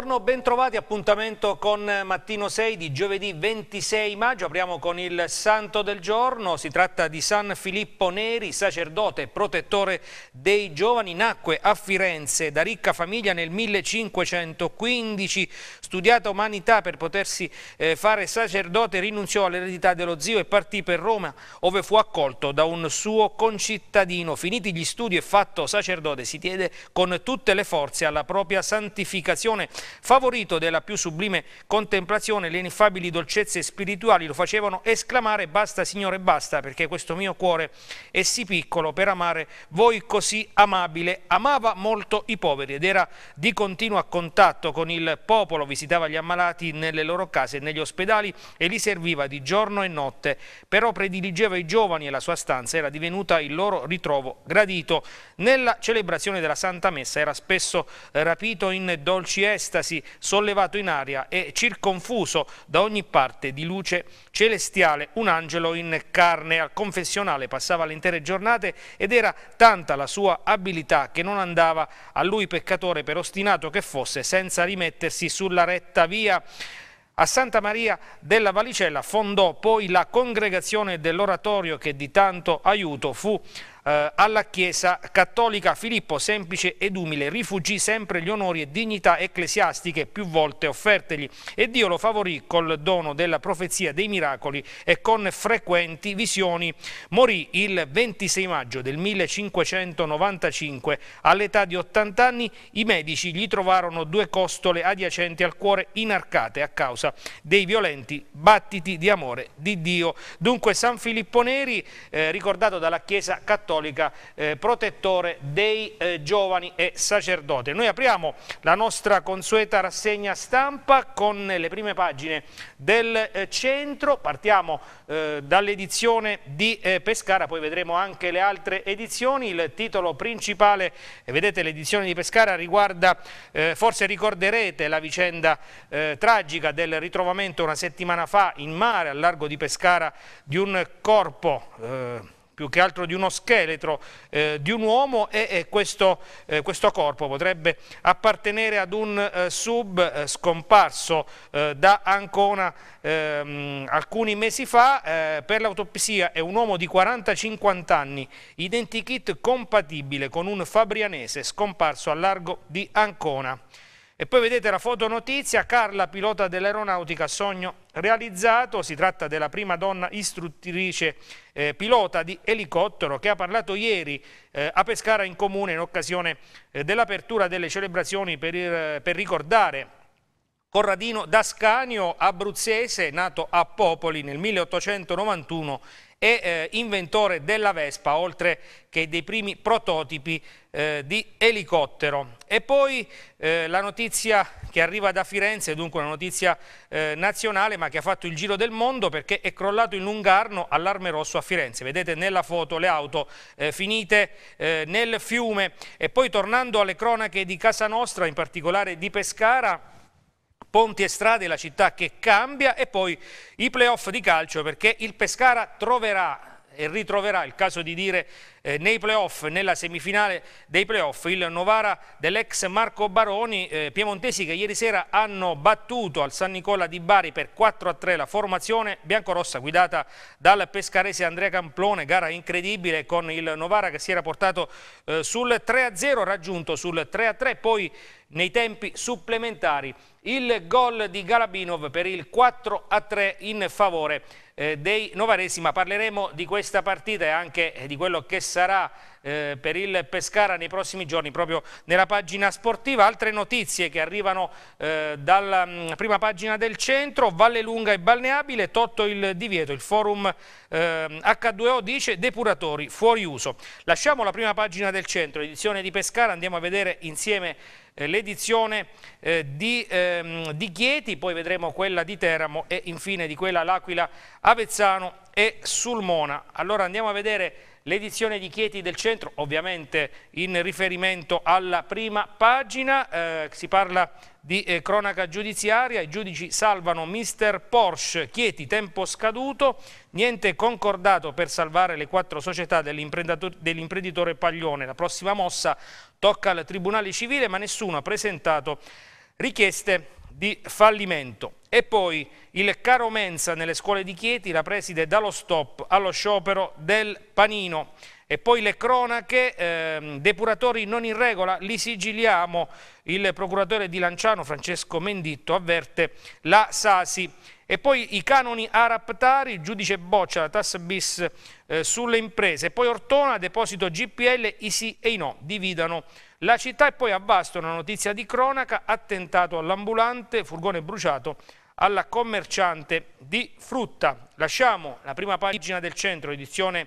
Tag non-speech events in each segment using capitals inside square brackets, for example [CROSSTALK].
Buongiorno, bentrovati, appuntamento con eh, Mattino 6 di giovedì 26 maggio. Apriamo con il santo del giorno, si tratta di San Filippo Neri, sacerdote e protettore dei giovani. Nacque a Firenze da ricca famiglia nel 1515, studiata umanità per potersi eh, fare sacerdote, rinunziò all'eredità dello zio e partì per Roma, dove fu accolto da un suo concittadino. Finiti gli studi e fatto sacerdote, si diede con tutte le forze alla propria santificazione Favorito della più sublime contemplazione, le ineffabili dolcezze spirituali lo facevano esclamare basta Signore basta perché questo mio cuore è sì piccolo per amare voi così amabile. Amava molto i poveri ed era di continuo a contatto con il popolo, visitava gli ammalati nelle loro case e negli ospedali e li serviva di giorno e notte, però prediligeva i giovani e la sua stanza era divenuta il loro ritrovo gradito. Nella celebrazione della Santa Messa era spesso rapito in dolci estasi restasi sollevato in aria e circonfuso da ogni parte di luce celestiale un angelo in carne. Al confessionale passava le intere giornate ed era tanta la sua abilità che non andava a lui peccatore per ostinato che fosse senza rimettersi sulla retta via. A Santa Maria della Valicella fondò poi la congregazione dell'oratorio che di tanto aiuto fu eh, alla Chiesa cattolica Filippo, semplice ed umile, rifugì sempre gli onori e dignità ecclesiastiche più volte offertegli e Dio lo favorì col dono della profezia dei miracoli e con frequenti visioni. Morì il 26 maggio del 1595 all'età di 80 anni. I medici gli trovarono due costole adiacenti al cuore inarcate a causa dei violenti battiti di amore di Dio. Dunque San Filippo Neri, eh, ricordato dalla Chiesa cattolica, Cattolica eh, protettore dei eh, giovani e sacerdote. Noi apriamo la nostra consueta rassegna stampa con le prime pagine del eh, centro, partiamo eh, dall'edizione di eh, Pescara, poi vedremo anche le altre edizioni, il titolo principale, eh, vedete l'edizione di Pescara riguarda, forse ricorderete la vicenda tragica del ritrovamento una settimana fa in mare al largo di Pescara di un corpo più che altro di uno scheletro eh, di un uomo e, e questo, eh, questo, corpo potrebbe appartenere ad un eh, sub eh, scomparso eh, da Ancona ehm, alcuni mesi fa. Eh, per l'autopsia è un uomo di 40-50 anni, identikit compatibile con un fabrianese scomparso a largo di Ancona. E poi vedete la fotonotizia, Carla, pilota dell'aeronautica, sogno realizzato, si tratta della prima donna istruttrice eh, pilota di elicottero che ha parlato ieri eh, a Pescara in Comune in occasione eh, dell'apertura delle celebrazioni per, per ricordare Corradino Dascanio, abruzzese, nato a Popoli nel 1891 e eh, inventore della Vespa, oltre che dei primi prototipi eh, di elicottero. E poi eh, la notizia che arriva da Firenze, dunque una notizia eh, nazionale, ma che ha fatto il giro del mondo perché è crollato in lungarno allarme rosso a Firenze. Vedete nella foto le auto eh, finite eh, nel fiume. E poi tornando alle cronache di Casa Nostra, in particolare di Pescara, ponti e strade, la città che cambia e poi i playoff di calcio perché il Pescara troverà e ritroverà, il caso di dire, eh, nei playoff, nella semifinale dei playoff, il Novara dell'ex Marco Baroni, eh, piemontesi che ieri sera hanno battuto al San Nicola di Bari per 4-3 a la formazione biancorossa guidata dal pescarese Andrea Camplone, gara incredibile con il Novara che si era portato eh, sul 3-0, a raggiunto sul 3-3, a poi nei tempi supplementari il gol di Galabinov per il 4 a 3 in favore eh, dei Novaresi, ma parleremo di questa partita e anche di quello che sarà eh, per il Pescara nei prossimi giorni proprio nella pagina sportiva. Altre notizie che arrivano eh, dalla mh, mm, prima pagina del centro, Valle Lunga e Balneabile, Totto il divieto, il forum H2O eh, dice depuratori fuori uso. Lasciamo la prima pagina del centro, edizione di Pescara, andiamo a vedere insieme eh, l'edizione eh, di ehm, di Chieti, poi vedremo quella di Teramo e infine di quella L'Aquila, Avezzano e Sulmona. Allora andiamo a vedere l'edizione di Chieti del Centro, ovviamente in riferimento alla prima pagina, eh, si parla di eh, cronaca giudiziaria, i giudici salvano Mr. Porsche, Chieti tempo scaduto, niente concordato per salvare le quattro società dell'imprenditore dell Paglione, la prossima mossa tocca al Tribunale Civile ma nessuno ha presentato richieste di fallimento. E poi il caro mensa nelle scuole di Chieti, la preside dallo stop allo sciopero del panino. E poi le cronache, ehm, depuratori non in regola, li sigiliamo. Il procuratore di Lanciano, Francesco Menditto, avverte la Sasi. E poi i canoni a raptari, il giudice boccia la tassa bis eh, sulle imprese. E poi Ortona, deposito GPL, i sì e i no, dividano la città e poi a Vasto una notizia di cronaca, attentato all'ambulante, furgone bruciato alla commerciante di frutta. Lasciamo la prima pagina del centro, edizione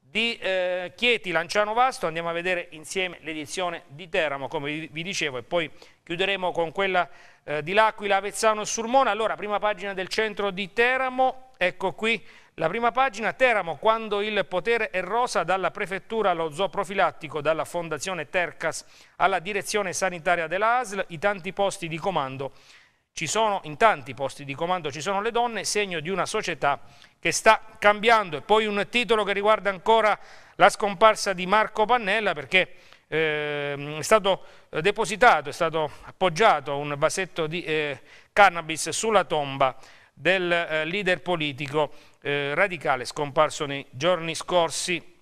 di eh, Chieti, Lanciano Vasto, andiamo a vedere insieme l'edizione di Teramo, come vi dicevo, e poi chiuderemo con quella eh, di L'Aquila, Avezzano e Surmona. Allora, prima pagina del centro di Teramo, ecco qui la prima pagina, Teramo, quando il potere è rosa, dalla prefettura allo zooprofilattico, dalla fondazione Tercas alla direzione sanitaria della ASL, i tanti posti di comando ci sono, in tanti posti di comando ci sono le donne, segno di una società che sta cambiando. E poi un titolo che riguarda ancora la scomparsa di Marco Pannella, perché eh, è stato depositato, è stato appoggiato un vasetto di eh, cannabis sulla tomba del eh, leader politico eh, radicale scomparso nei giorni scorsi.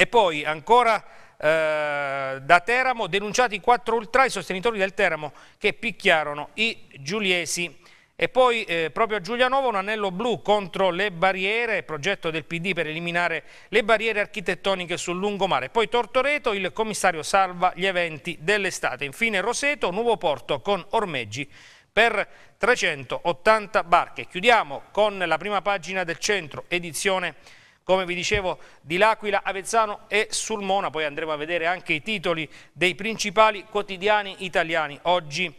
E poi ancora eh, da Teramo denunciati quattro ultra i sostenitori del Teramo che picchiarono i giuliesi. E poi eh, proprio a Giulianovo un anello blu contro le barriere, progetto del PD per eliminare le barriere architettoniche sul lungomare. Poi Tortoreto, il commissario salva gli eventi dell'estate. Infine Roseto, nuovo porto con ormeggi per 380 barche. Chiudiamo con la prima pagina del centro, edizione come vi dicevo di L'Aquila, Avezzano e Sulmona, poi andremo a vedere anche i titoli dei principali quotidiani italiani oggi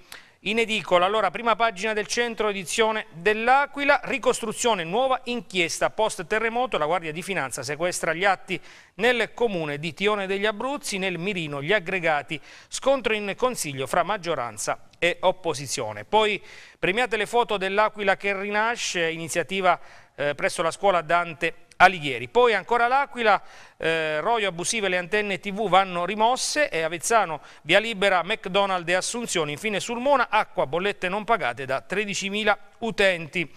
in edicola. Allora, prima pagina del centro edizione dell'Aquila, ricostruzione nuova inchiesta post terremoto, la Guardia di Finanza sequestra gli atti nel comune di Tione degli Abruzzi, nel Mirino gli aggregati, scontro in consiglio fra maggioranza e opposizione. Poi premiate le foto dell'Aquila che rinasce, iniziativa eh, presso la scuola Dante Alighieri. Poi ancora l'Aquila, eh, roio abusive le antenne TV vanno rimosse e Avezzano via libera McDonald e Assunzioni. Infine Sulmona, acqua, bollette non pagate da 13.000 utenti.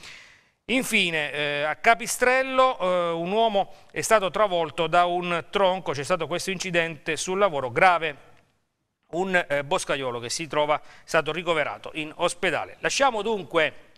Infine, eh, a Capistrello eh, un uomo è stato travolto da un tronco, c'è stato questo incidente sul lavoro grave un eh, boscaiolo che si trova stato ricoverato in ospedale. Lasciamo dunque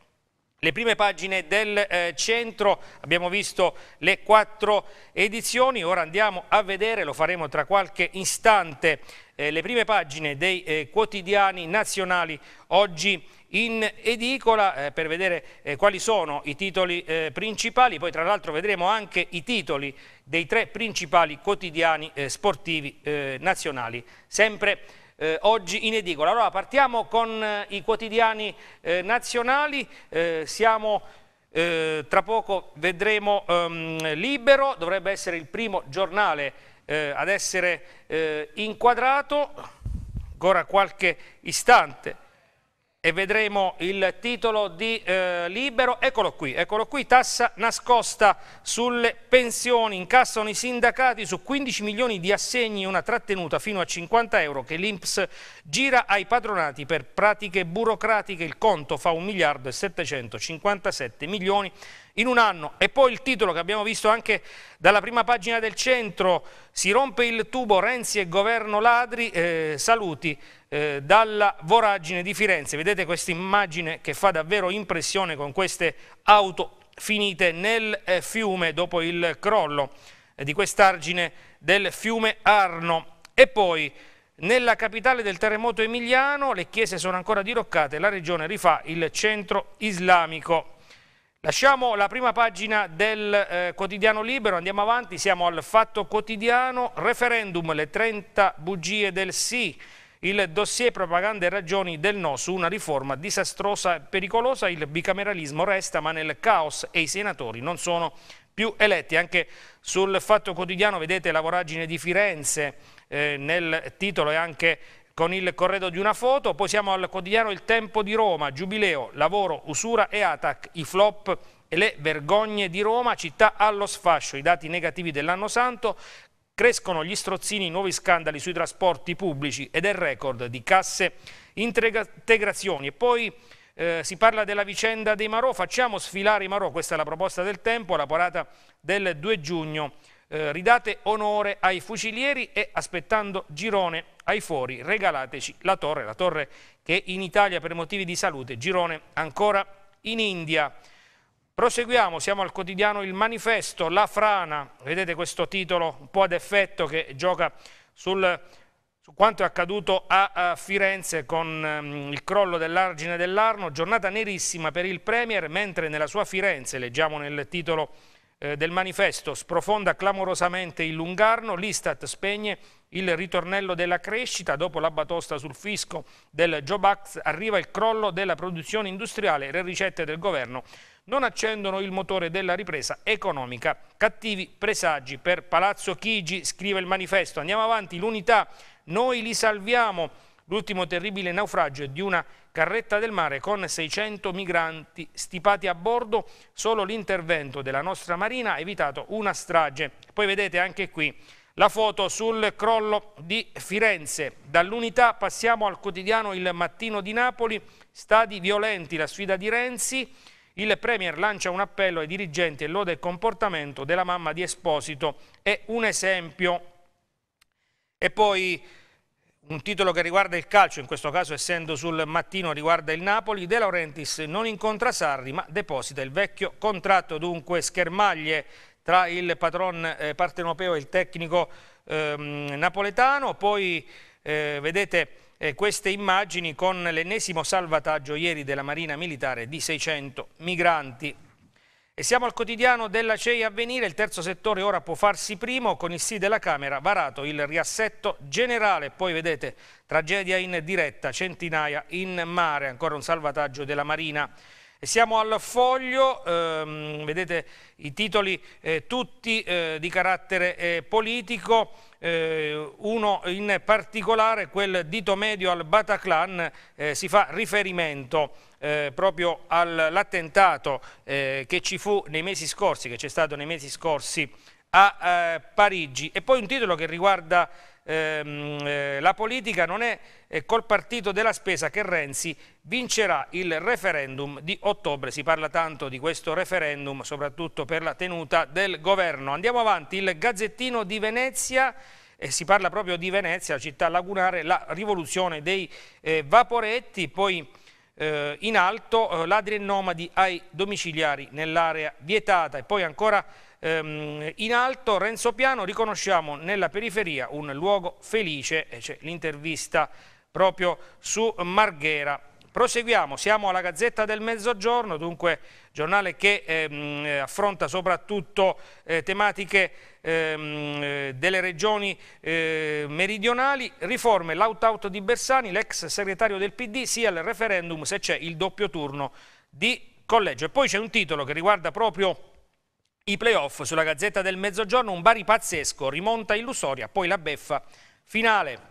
le prime pagine del eh, centro, abbiamo visto le quattro edizioni, ora andiamo a vedere, lo faremo tra qualche istante, eh, le prime pagine dei eh, quotidiani nazionali oggi in edicola eh, per vedere eh, quali sono i titoli eh, principali, poi tra l'altro vedremo anche i titoli dei tre principali quotidiani eh, sportivi eh, nazionali, sempre eh, oggi in edicola. Allora partiamo con eh, i quotidiani eh, nazionali, eh, siamo eh, tra poco vedremo ehm, Libero, dovrebbe essere il primo giornale ad essere inquadrato, ancora qualche istante e vedremo il titolo di eh, Libero, eccolo qui, eccolo qui, tassa nascosta sulle pensioni, incassano i sindacati su 15 milioni di assegni una trattenuta fino a 50 euro che l'Inps gira ai padronati per pratiche burocratiche, il conto fa 1 miliardo e 757 milioni in un anno. E poi il titolo che abbiamo visto anche dalla prima pagina del centro, si rompe il tubo Renzi e governo ladri, eh, saluti eh, dalla voragine di Firenze. Vedete questa immagine che fa davvero impressione con queste auto finite nel eh, fiume dopo il crollo eh, di quest'argine del fiume Arno. E poi nella capitale del terremoto emiliano le chiese sono ancora diroccate, la regione rifà il centro islamico. Lasciamo la prima pagina del eh, quotidiano libero, andiamo avanti, siamo al fatto quotidiano, referendum, le 30 bugie del sì, il dossier propaganda e ragioni del no su una riforma disastrosa e pericolosa, il bicameralismo resta ma nel caos e i senatori non sono più eletti. Anche sul fatto quotidiano vedete la voragine di Firenze, eh, nel titolo e anche con il corredo di una foto, poi siamo al quotidiano Il Tempo di Roma, Giubileo, Lavoro, Usura e Atac, i flop e le vergogne di Roma, città allo sfascio, i dati negativi dell'anno santo, crescono gli strozzini, nuovi scandali sui trasporti pubblici ed è il record di casse integrazioni. E poi eh, si parla della vicenda dei Marò, facciamo sfilare i Marò, questa è la proposta del tempo, la parata del 2 giugno eh, ridate onore ai fucilieri e aspettando Girone ai fuori regalateci la torre, la torre che in Italia per motivi di salute, Girone ancora in India. Proseguiamo, siamo al quotidiano Il Manifesto, La Frana, vedete questo titolo un po' ad effetto che gioca sul, su quanto è accaduto a, a Firenze con um, il crollo dell'argine dell'Arno, giornata nerissima per il Premier, mentre nella sua Firenze, leggiamo nel titolo eh, del manifesto sprofonda clamorosamente il Lungarno, l'Istat spegne il ritornello della crescita, dopo la batosta sul fisco del Job arriva il crollo della produzione industriale, le ricette del governo non accendono il motore della ripresa economica. Cattivi presagi per Palazzo Chigi, scrive il manifesto. Andiamo avanti, l'unità, noi li salviamo. L'ultimo terribile naufragio è di una Carretta del Mare con 600 migranti stipati a bordo, solo l'intervento della nostra Marina ha evitato una strage. Poi vedete anche qui la foto sul crollo di Firenze. Dall'unità passiamo al quotidiano Il Mattino di Napoli, stadi violenti, la sfida di Renzi. Il Premier lancia un appello ai dirigenti e lode il comportamento della mamma di Esposito. È un esempio. E poi un titolo che riguarda il calcio, in questo caso essendo sul mattino riguarda il Napoli, De Laurentiis non incontra Sarri ma deposita il vecchio contratto, dunque schermaglie tra il patron eh, partenopeo e il tecnico ehm, napoletano, poi eh, vedete eh, queste immagini con l'ennesimo salvataggio ieri della Marina Militare di 600 migranti. E siamo al quotidiano della CEI Avvenire, il terzo settore ora può farsi primo con il sì della Camera, varato il riassetto generale, poi vedete tragedia in diretta, centinaia in mare, ancora un salvataggio della Marina. E siamo al foglio, ehm, vedete i titoli eh, tutti eh, di carattere eh, politico, eh, uno in particolare, quel dito medio al Bataclan, eh, si fa riferimento eh, proprio all'attentato eh, che ci fu nei mesi scorsi, che c'è stato nei mesi scorsi a eh, Parigi. E poi un titolo che riguarda ehm, eh, la politica, non è eh, col partito della spesa che Renzi vincerà il referendum di ottobre. Si parla tanto di questo referendum, soprattutto per la tenuta del governo. Andiamo avanti, il Gazzettino di Venezia e eh, si parla proprio di Venezia, città lagunare, la rivoluzione dei eh, vaporetti, poi eh, in alto, eh, ladri e nomadi ai domiciliari nell'area vietata e poi ancora ehm, in alto Renzo Piano riconosciamo nella periferia un luogo felice, e c'è l'intervista proprio su Marghera Proseguiamo, siamo alla Gazzetta del Mezzogiorno, dunque giornale che ehm, eh, affronta soprattutto eh, tematiche ehm, eh, delle regioni eh, meridionali, riforme l'out-out di Bersani, l'ex segretario del PD, sia il referendum se c'è il doppio turno di collegio. E poi c'è un titolo che riguarda proprio i playoff sulla Gazzetta del Mezzogiorno, un bari pazzesco, rimonta illusoria, poi la beffa finale.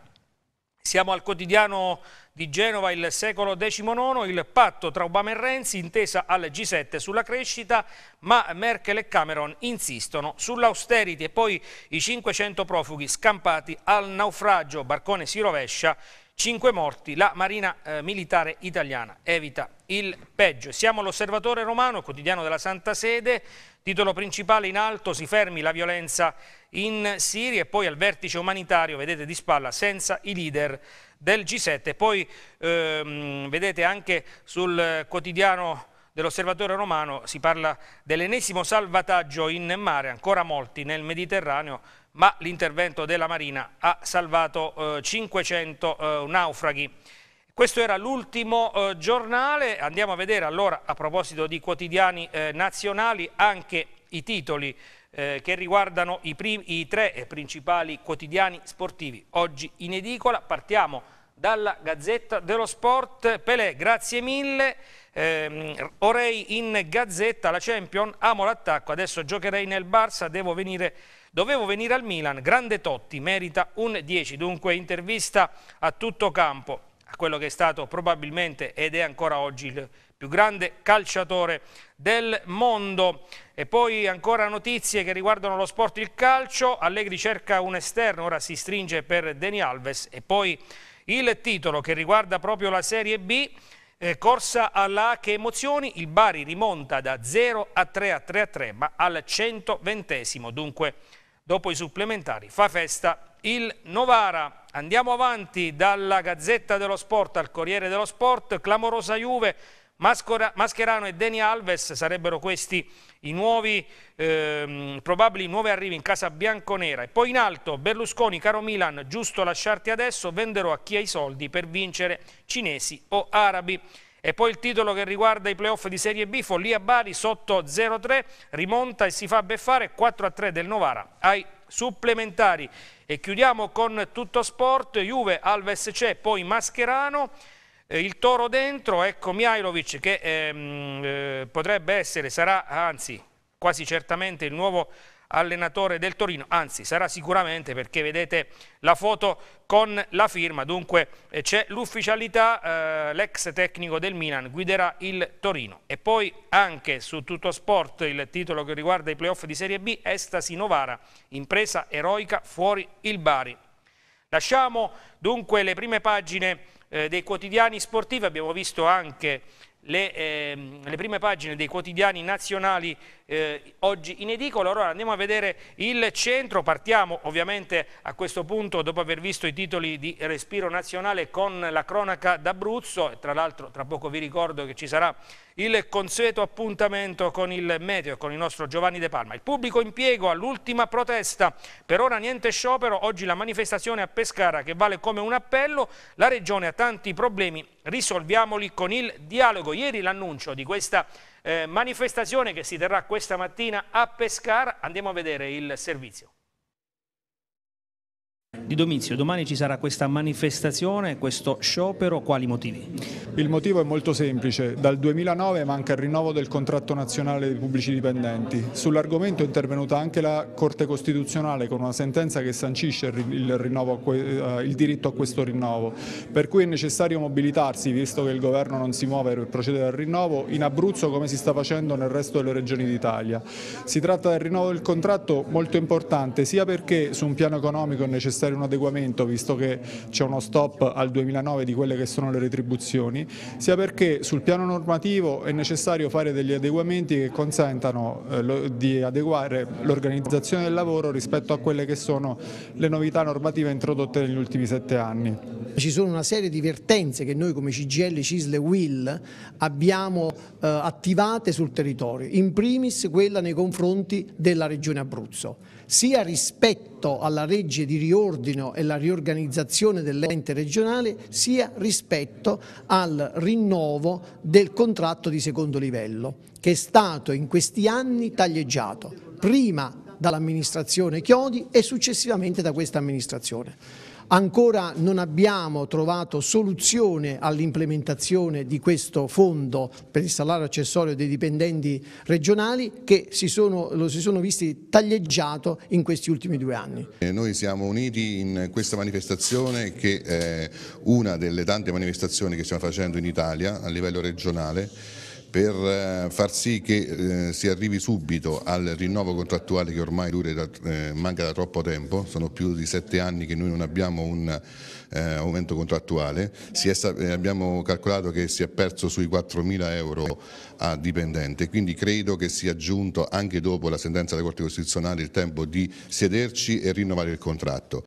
Siamo al quotidiano di Genova il secolo XIX, il patto tra Obama e Renzi, intesa al G7 sulla crescita, ma Merkel e Cameron insistono sull'austerity e poi i 500 profughi scampati al naufragio, barcone si rovescia 5 morti, la Marina eh, Militare Italiana evita il peggio. Siamo all'Osservatore romano, quotidiano della Santa Sede, titolo principale in alto, si fermi la violenza in Siria e poi al vertice umanitario, vedete di spalla, senza i leader del G7. Poi ehm, vedete anche sul quotidiano dell'osservatore romano si parla dell'ennesimo salvataggio in mare, ancora molti nel Mediterraneo, ma l'intervento della Marina ha salvato eh, 500 eh, naufraghi. Questo era l'ultimo eh, giornale, andiamo a vedere allora a proposito di quotidiani eh, nazionali anche i titoli eh, che riguardano i, primi, i tre eh, principali quotidiani sportivi. Oggi in edicola partiamo dalla Gazzetta dello Sport. Pelé, grazie mille. Eh, orei in Gazzetta, la Champion, amo l'attacco, adesso giocherei nel Barça, devo venire Dovevo venire al Milan, grande Totti, merita un 10. Dunque intervista a tutto campo, a quello che è stato probabilmente ed è ancora oggi il più grande calciatore del mondo. E poi ancora notizie che riguardano lo sport il calcio. Allegri cerca un esterno, ora si stringe per Deni Alves. E poi il titolo che riguarda proprio la Serie B. Eh, corsa alla A che emozioni, il Bari rimonta da 0 a 3 a 3 a 3, ma al 120 dunque dopo i supplementari fa festa il Novara. Andiamo avanti dalla Gazzetta dello Sport al Corriere dello Sport, clamorosa Juve, Mascherano e Deni Alves sarebbero questi i nuovi, eh, probabili nuovi arrivi in casa bianconera. E poi in alto Berlusconi, caro Milan, giusto lasciarti adesso, venderò a chi ha i soldi per vincere cinesi o arabi. E poi il titolo che riguarda i playoff di Serie B, Follia Bari sotto 0-3, rimonta e si fa beffare 4-3 del Novara ai supplementari. E chiudiamo con tutto sport, Juve, Alves c'è, poi Mascherano eh, il toro dentro, ecco Mihailovic che ehm, eh, potrebbe essere, sarà anzi quasi certamente il nuovo allenatore del Torino, anzi sarà sicuramente perché vedete la foto con la firma, dunque eh, c'è l'ufficialità, eh, l'ex tecnico del Milan guiderà il Torino e poi anche su Tutto Sport il titolo che riguarda i playoff di Serie B, Estasi Novara, impresa eroica fuori il Bari. Lasciamo dunque le prime pagine eh, dei quotidiani sportivi, abbiamo visto anche le, eh, le, prime pagine dei quotidiani nazionali eh, oggi in edicola. Allora andiamo a vedere il centro, partiamo ovviamente a questo punto dopo aver visto i titoli di Respiro Nazionale con la cronaca d'Abruzzo, tra l'altro tra poco vi ricordo che ci sarà il consueto appuntamento con il meteo, con il nostro Giovanni De Palma. Il pubblico impiego all'ultima protesta, per ora niente sciopero, oggi la manifestazione a Pescara che vale come un appello, la regione ha tanti problemi, risolviamoli con il dialogo. Ieri l'annuncio di questa eh, manifestazione che si terrà questa mattina a Pescara, andiamo a vedere il servizio. Di Domizio, domani ci sarà questa manifestazione, questo sciopero, quali motivi? Il motivo è molto semplice, dal 2009 manca il rinnovo del contratto nazionale dei pubblici dipendenti. Sull'argomento è intervenuta anche la Corte Costituzionale con una sentenza che sancisce il, rinnovo, eh, il diritto a questo rinnovo, per cui è necessario mobilitarsi, visto che il governo non si muove per procedere al rinnovo, in Abruzzo come si sta facendo nel resto delle regioni d'Italia. Si tratta del rinnovo del contratto molto importante, sia perché su un piano economico è necessario essere un adeguamento visto che c'è uno stop al 2009 di quelle che sono le retribuzioni, sia perché sul piano normativo è necessario fare degli adeguamenti che consentano eh, di adeguare l'organizzazione del lavoro rispetto a quelle che sono le novità normative introdotte negli ultimi sette anni. Ci sono una serie di vertenze che noi come CGL, CISL e WIL abbiamo eh, attivate sul territorio, in primis quella nei confronti della regione Abruzzo sia rispetto alla legge di riordino e la riorganizzazione dell'ente regionale, sia rispetto al rinnovo del contratto di secondo livello, che è stato in questi anni taglieggiato, prima dall'amministrazione Chiodi e successivamente da questa amministrazione. Ancora non abbiamo trovato soluzione all'implementazione di questo fondo per il salario accessorio dei dipendenti regionali che si sono, lo si sono visti taglieggiato in questi ultimi due anni. Eh, noi siamo uniti in questa manifestazione che è una delle tante manifestazioni che stiamo facendo in Italia a livello regionale per eh, far sì che eh, si arrivi subito al rinnovo contrattuale che ormai da, eh, manca da troppo tempo, sono più di sette anni che noi non abbiamo un eh, aumento contrattuale, è, eh, abbiamo calcolato che si è perso sui 4.000 euro a dipendente, quindi credo che sia giunto anche dopo la sentenza della Corte Costituzionale il tempo di sederci e rinnovare il contratto.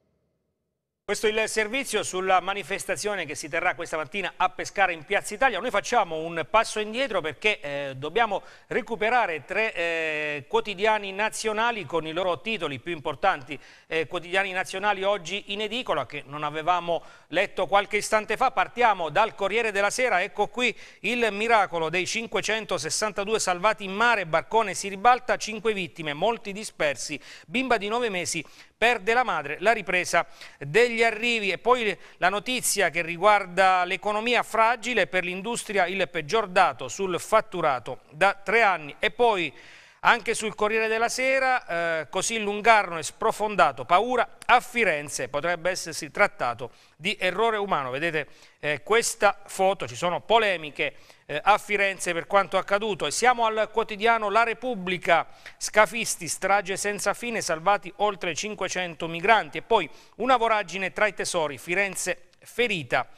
Questo è il servizio sulla manifestazione che si terrà questa mattina a Pescara in Piazza Italia. Noi facciamo un passo indietro perché eh, dobbiamo recuperare tre eh, quotidiani nazionali con i loro titoli più importanti. Eh, quotidiani nazionali oggi in edicola che non avevamo letto qualche istante fa. Partiamo dal Corriere della Sera. Ecco qui il miracolo dei 562 salvati in mare. Barcone si ribalta, 5 vittime, molti dispersi. Bimba di 9 mesi perde la madre, la ripresa degli arrivi e poi la notizia che riguarda l'economia fragile per l'industria il peggior dato sul fatturato da tre anni e poi anche sul Corriere della Sera, eh, così lungarno e sprofondato paura a Firenze, potrebbe essersi trattato di errore umano. Vedete eh, questa foto, ci sono polemiche eh, a Firenze per quanto accaduto. E siamo al quotidiano La Repubblica, scafisti, strage senza fine, salvati oltre 500 migranti e poi una voragine tra i tesori, Firenze ferita.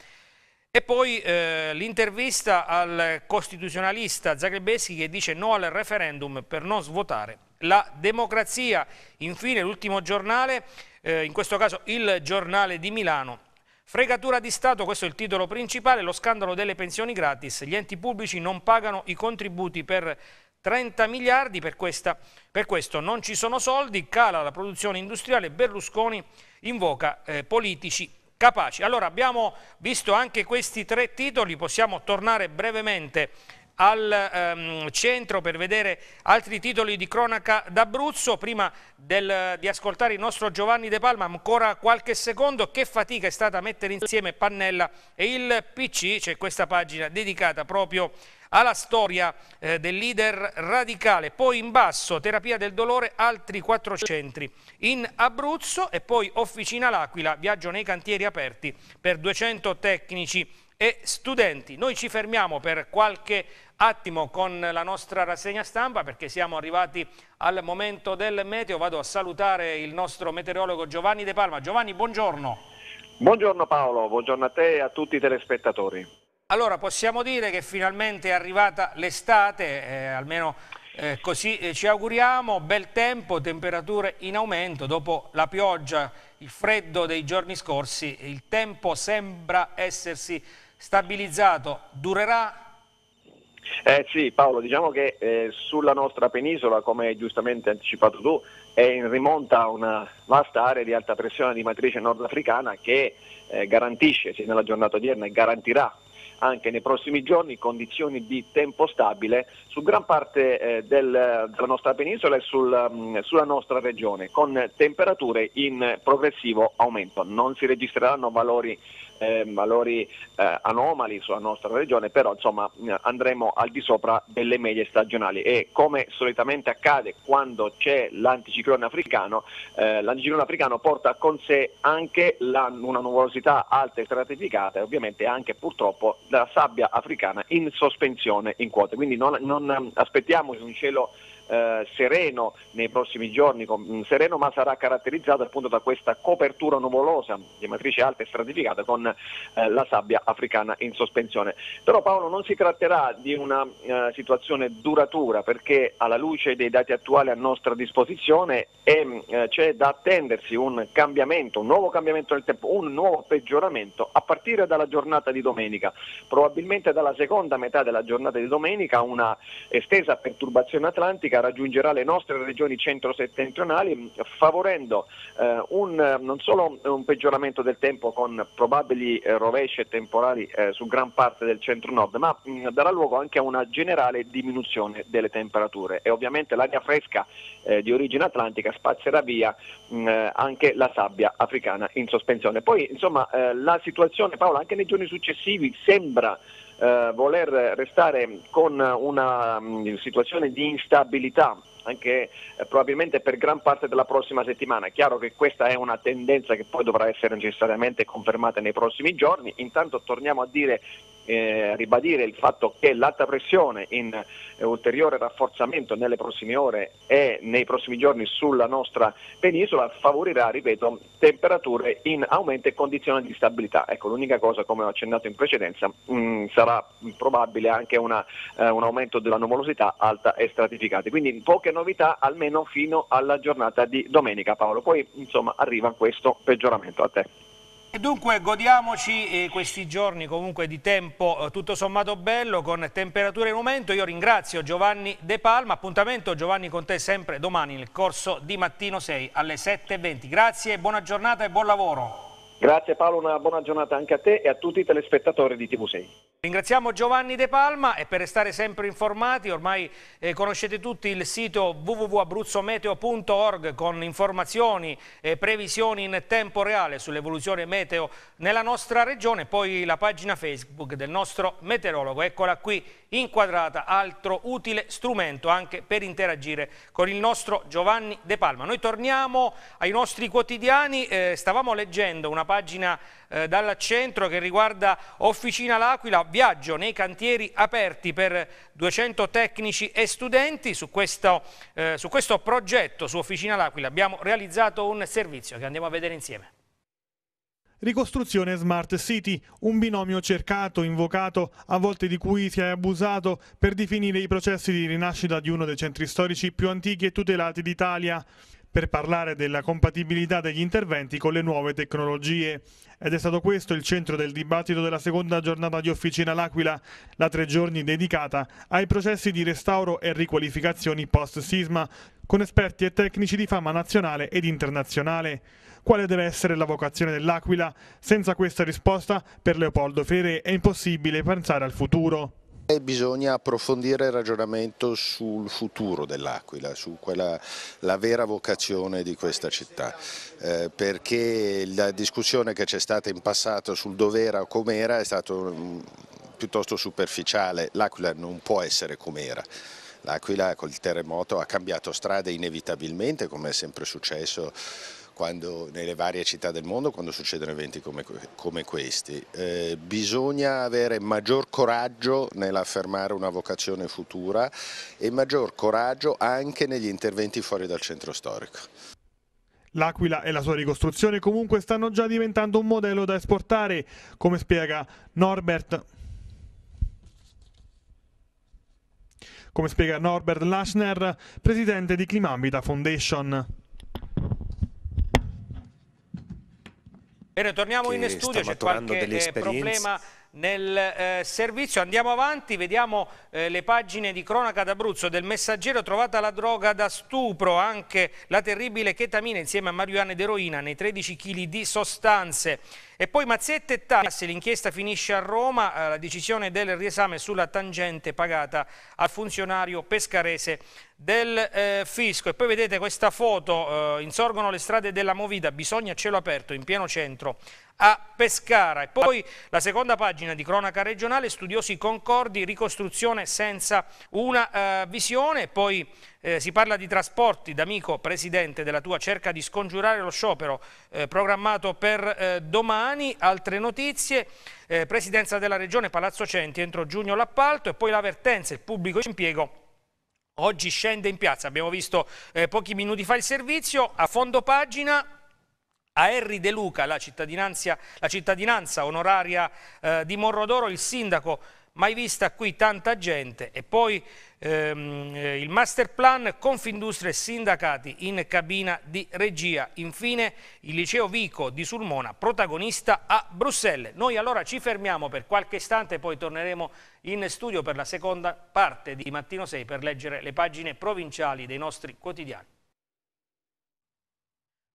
E poi eh, l'intervista al costituzionalista Zagrebeschi che dice no al referendum per non svuotare la democrazia. Infine l'ultimo giornale, eh, in questo caso il giornale di Milano, Fregatura di Stato, questo è il titolo principale, lo scandalo delle pensioni gratis. Gli enti pubblici non pagano i contributi per 30 miliardi, per, questa, per questo non ci sono soldi, cala la produzione industriale, Berlusconi invoca eh, politici capaci. Allora abbiamo visto anche questi tre titoli, possiamo tornare brevemente al ehm, centro per vedere altri titoli di cronaca d'Abruzzo. Prima del, di ascoltare il nostro Giovanni De Palma, ancora qualche secondo, che fatica è stata mettere insieme Pannella e il PC, c'è questa pagina dedicata proprio alla storia eh, del leader radicale, poi in basso terapia del dolore, altri quattro centri in Abruzzo e poi Officina L'Aquila, viaggio nei cantieri aperti per 200 tecnici e studenti. Noi ci fermiamo per qualche attimo con la nostra rassegna stampa perché siamo arrivati al momento del meteo. Vado a salutare il nostro meteorologo Giovanni De Palma. Giovanni, buongiorno. Buongiorno Paolo, buongiorno a te e a tutti i telespettatori. Allora, possiamo dire che finalmente è arrivata l'estate, eh, almeno eh, così eh, ci auguriamo, bel tempo, temperature in aumento, dopo la pioggia, il freddo dei giorni scorsi, il tempo sembra essersi stabilizzato, durerà eh sì Paolo, diciamo che eh, sulla nostra penisola, come giustamente anticipato tu, è in rimonta una vasta area di alta pressione di matrice nordafricana che eh, garantisce, sì, nella giornata odierna, e garantirà anche nei prossimi giorni condizioni di tempo stabile su gran parte eh, del, della nostra penisola e sul, mh, mm, sulla nostra regione, con temperature in progressivo aumento. Non si registreranno valori eh, valori eh, anomali sulla nostra regione, però insomma eh, andremo al di sopra delle medie stagionali e come solitamente accade quando c'è l'anticiclone africano, eh, l'anticiclone africano porta con sé anche la, una nuvolosità alta e stratificata e ovviamente anche purtroppo la sabbia africana in sospensione in quote, quindi non, non ehm, aspettiamoci un cielo eh, sereno nei prossimi giorni, con, mm, sereno ma sarà caratterizzato appunto da questa copertura nuvolosa di matrice alta e stratificata con eh, la sabbia africana in sospensione. Però Paolo non si tratterà di una eh, situazione duratura perché alla luce dei dati attuali a nostra disposizione è, mm, eh, c'è da attendersi un cambiamento, un nuovo cambiamento del tempo, un nuovo peggioramento a partire dalla giornata di domenica, probabilmente dalla seconda metà della giornata di domenica una estesa perturbazione atlantica raggiungerà le nostre regioni centro-settentrionali favorendo eh, un, non solo un peggioramento del tempo con probabili eh, rovesce temporali eh, su gran parte del centro-nord, ma mh, mm, darà luogo anche a una generale diminuzione delle temperature e ovviamente l'aria fresca eh, di origine atlantica spazzerà via mh, mm, eh, anche la sabbia africana in sospensione. Poi insomma eh, la situazione Paola anche nei giorni successivi sembra eh, voler restare con una mm, situazione di instabilità anche eh, probabilmente per gran parte della prossima settimana. È chiaro che questa è una tendenza che poi dovrà essere necessariamente confermata nei prossimi giorni. Intanto torniamo a dire eh, ribadire il fatto che l'alta pressione in eh, ulteriore rafforzamento nelle prossime ore e nei prossimi giorni sulla nostra penisola favorirà, ripeto, temperature in aumento e condizioni di stabilità. Ecco, l'unica cosa, come ho accennato in precedenza, mh, mm, sarà probabile anche una, eh, un aumento della nuvolosità alta e stratificata. Quindi poche novità almeno fino alla giornata di domenica Paolo, poi insomma arriva questo peggioramento a te. E dunque godiamoci eh, questi giorni comunque di tempo eh, tutto sommato bello con temperature in aumento. Io ringrazio Giovanni De Palma. Appuntamento Giovanni con te sempre domani nel corso di mattino 6 alle 7.20. Grazie, buona giornata e buon lavoro. Grazie Paolo, una buona giornata anche a te e a tutti i telespettatori di TV6. Ringraziamo Giovanni De Palma e per restare sempre informati, ormai eh, conoscete tutti il sito www.abruzzometeo.org con informazioni e previsioni in tempo reale sull'evoluzione meteo nella nostra regione, poi la pagina Facebook del nostro meteorologo, eccola qui inquadrata, altro utile strumento anche per interagire con il nostro Giovanni De Palma. Noi torniamo ai nostri quotidiani, eh, stavamo leggendo una pagina eh, dal centro che riguarda Officina L'Aquila, viaggio nei cantieri aperti per 200 tecnici e studenti. Su questo, eh, su questo progetto, su Officina L'Aquila, abbiamo realizzato un servizio che andiamo a vedere insieme. Ricostruzione Smart City, un binomio cercato, invocato, a volte di cui si è abusato per definire i processi di rinascita di uno dei centri storici più antichi e tutelati d'Italia per parlare della compatibilità degli interventi con le nuove tecnologie. Ed è stato questo il centro del dibattito della seconda giornata di Officina L'Aquila, la tre giorni dedicata ai processi di restauro e riqualificazioni post-sisma, con esperti e tecnici di fama nazionale ed internazionale. Quale deve essere la vocazione dell'Aquila? Senza questa risposta, per Leopoldo Fere è impossibile pensare al futuro. Bisogna approfondire il ragionamento sul futuro dell'Aquila, su quella, la vera vocazione di questa città, eh, perché la discussione che c'è stata in passato sul dov'era o com'era è stata mm, piuttosto superficiale, l'Aquila non può essere com'era. L'Aquila col terremoto ha cambiato strada inevitabilmente, come è sempre successo quando, nelle varie città del mondo quando succedono eventi come, come questi. Eh, bisogna avere maggior coraggio nell'affermare una vocazione futura e maggior coraggio anche negli interventi fuori dal centro storico. L'Aquila e la sua ricostruzione comunque stanno già diventando un modello da esportare, come spiega Norbert come spiega Norbert Laschner, presidente di Climambita Foundation. Bene, torniamo in studio, c'è qualche eh, problema nel eh, servizio. Andiamo avanti, vediamo eh, le pagine di cronaca d'Abruzzo del messaggero trovata la droga da stupro, anche la terribile chetamina insieme a marijuana d'eroina nei 13 kg di sostanze. E poi mazzette e tasse, l'inchiesta finisce a Roma, eh, la decisione del riesame sulla tangente pagata al funzionario pescarese del eh, fisco. E poi vedete questa foto, eh, insorgono le strade della Movida, bisogna cielo aperto in pieno centro a Pescara. E poi la seconda pagina di cronaca regionale, studiosi concordi, ricostruzione senza una eh, visione, poi eh, si parla di trasporti, D'Amico, presidente della tua, cerca di scongiurare lo sciopero eh, programmato per eh, domani, altre notizie, eh, presidenza della regione Palazzo Centi entro giugno l'appalto e poi l'avvertenza, il pubblico impiego oggi scende in piazza, abbiamo visto eh, pochi minuti fa il servizio, a fondo pagina a Erri De Luca, la cittadinanza, la cittadinanza onoraria eh, di Morrodoro, il sindaco mai vista qui tanta gente e poi ehm, eh, il master plan Confindustria e sindacati in cabina di regia. Infine il liceo Vico di Sulmona protagonista a Bruxelles. Noi allora ci fermiamo per qualche istante e poi torneremo in studio per la seconda parte di Mattino 6 per leggere le pagine provinciali dei nostri quotidiani.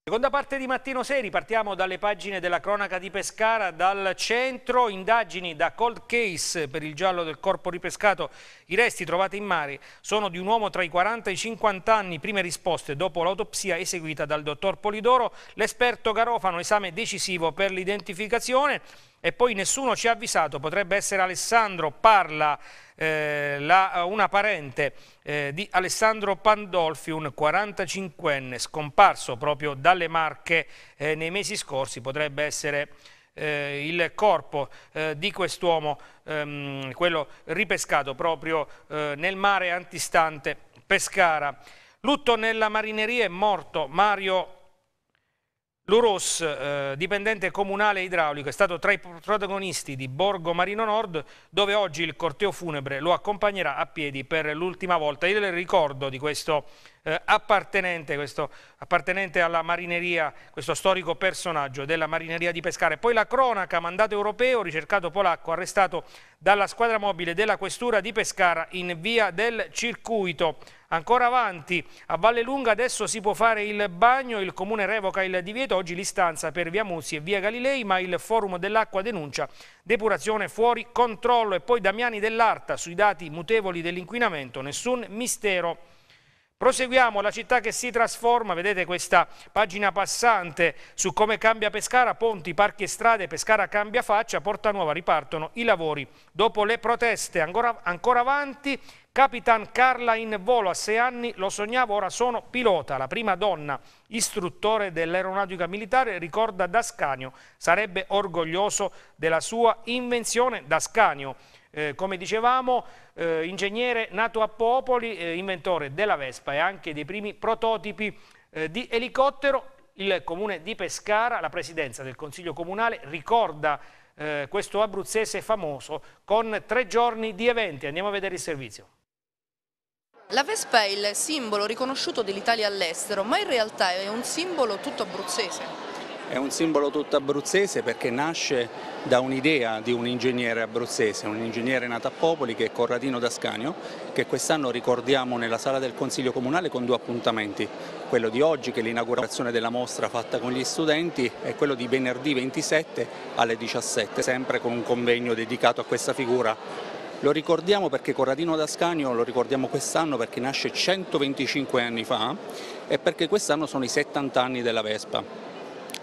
Seconda parte di Mattino Seri, partiamo dalle pagine della cronaca di Pescara, dal centro, indagini da cold case per il giallo del corpo ripescato, i resti trovati in mare sono di un uomo tra i 40 e i 50 anni, prime risposte dopo l'autopsia eseguita dal dottor Polidoro, l'esperto Garofano, esame decisivo per l'identificazione e poi nessuno ci ha avvisato, potrebbe essere Alessandro, parla eh, la, eh, una parente eh, di Alessandro Pandolfi, un 45enne scomparso proprio dalle Marche eh, nei mesi scorsi, potrebbe essere eh, il corpo eh, di quest'uomo, ehm, quello ripescato proprio nel mare antistante Pescara. Lutto nella marineria è morto Mario L'Uros, eh, dipendente comunale idraulico, è stato tra i protagonisti di Borgo Marino Nord, dove oggi il corteo funebre lo accompagnerà a piedi per l'ultima volta. Il ricordo di questo eh, appartenente, questo, appartenente alla marineria, questo storico personaggio della marineria di Pescara. E poi la cronaca, mandato europeo, ricercato polacco, arrestato dalla squadra mobile della questura di Pescara in via del circuito. Ancora avanti, a Valle Lunga adesso si può fare il bagno, il comune revoca il divieto, oggi l'istanza per via Muzzi e via Galilei, ma il forum dell'acqua denuncia depurazione fuori controllo e poi Damiani dell'Arta sui dati mutevoli dell'inquinamento, nessun mistero. Proseguiamo, la città che si trasforma, vedete questa pagina passante su come cambia Pescara, ponti, parchi e strade, Pescara cambia faccia, Porta Nuova ripartono i lavori. Dopo le proteste ancora, ancora avanti, Capitan Carla in volo a sei anni, lo sognavo, ora sono pilota, la prima donna istruttore dell'aeronautica militare, ricorda Dascanio, sarebbe orgoglioso della sua invenzione Dascanio eh, come dicevamo, eh, ingegnere nato a Popoli, eh, inventore della Vespa e anche dei primi prototipi eh, di elicottero. Il comune di Pescara, la presidenza del Consiglio Comunale, ricorda eh, questo abruzzese famoso con tre giorni di eventi. Andiamo a vedere il servizio. La Vespa è il simbolo riconosciuto dell'Italia all'estero, ma in realtà è un simbolo tutto abruzzese. È un simbolo tutto abruzzese perché nasce da un'idea di un ingegnere abruzzese, un ingegnere nato a Popoli che è Corradino Dascanio, che quest'anno ricordiamo nella sala del Consiglio Comunale con due appuntamenti, quello di oggi che è l'inaugurazione della mostra fatta con gli studenti e quello di venerdì 27 alle 17, sempre con un convegno dedicato a questa figura lo ricordiamo perché Corradino Dascanio lo ricordiamo quest'anno perché nasce 125 anni fa e perché quest'anno sono i 70 anni della Vespa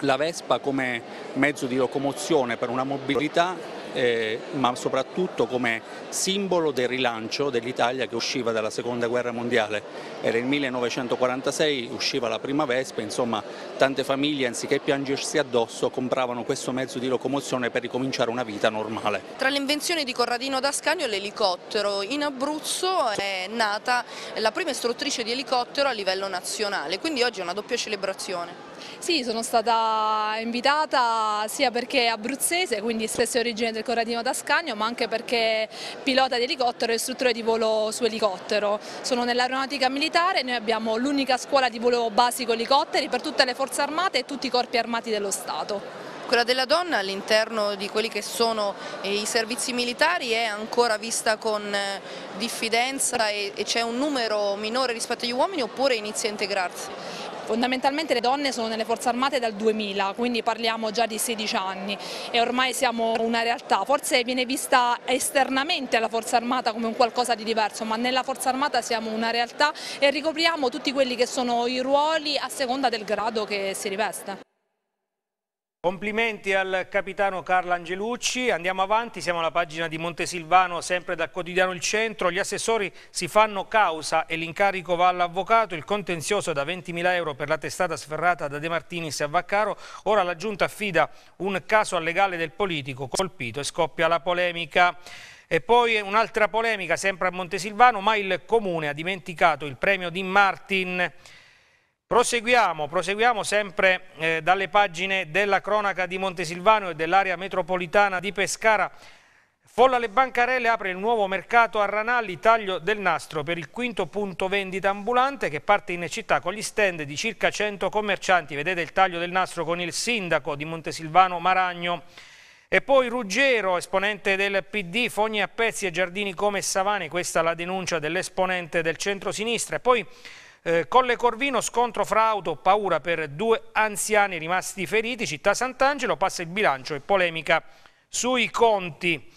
la Vespa come mezzo di locomozione per una mobilità eh, ma soprattutto come simbolo del rilancio dell'Italia che usciva dalla seconda guerra mondiale. Era il 1946, usciva la prima Vespa, insomma tante famiglie anziché piangersi addosso compravano questo mezzo di locomozione per ricominciare una vita normale. Tra le invenzioni di Corradino D'Ascanio l'elicottero, in Abruzzo è nata la prima istruttrice di elicottero a livello nazionale, quindi oggi è una doppia celebrazione. Sì, sono stata invitata sia perché è abruzzese, quindi stessa origine del Corradino Tascagno, ma anche perché pilota di elicottero e istruttore di volo su elicottero. Sono nell'aeronautica militare, noi abbiamo l'unica scuola di volo basico elicotteri per tutte le forze armate e tutti i corpi armati dello Stato. Quella della donna all'interno di quelli che sono eh, i servizi militari è ancora vista con eh, diffidenza e c'è un numero minore rispetto agli uomini oppure inizia a integrarsi? Fondamentalmente le donne sono nelle forze armate dal 2000, quindi parliamo già di 16 anni e ormai siamo una realtà. Forse viene vista esternamente la forza armata come un qualcosa di diverso, ma nella forza armata siamo una realtà e ricopriamo tutti quelli che sono i ruoli a seconda del grado che si riveste. Complimenti al capitano Carlo Angelucci, andiamo avanti, siamo alla pagina di Montesilvano, sempre dal quotidiano Il Centro, gli assessori si fanno causa e l'incarico va all'avvocato, il contenzioso da 20.000 euro per la testata sferrata da De Martinis a Vaccaro, ora la giunta affida un caso al legale del politico colpito e scoppia la polemica. E poi un'altra polemica sempre a Montesilvano, ma il comune ha dimenticato il premio di Martin Proseguiamo, proseguiamo sempre eh, dalle pagine della cronaca di Montesilvano e dell'area metropolitana di Pescara. Folla le bancarelle apre il nuovo mercato a Ranalli, taglio del nastro per il quinto punto vendita ambulante che parte in città con gli stand di circa 100 commercianti. Vedete il taglio del nastro con il sindaco di Montesilvano Maragno. E poi Ruggero, esponente del PD, fogne a pezzi e giardini come Savane, questa la denuncia dell'esponente del centro-sinistra. E poi eh, Colle Corvino, scontro fra auto, paura per due anziani rimasti feriti, città Sant'Angelo, passa il bilancio e polemica sui conti.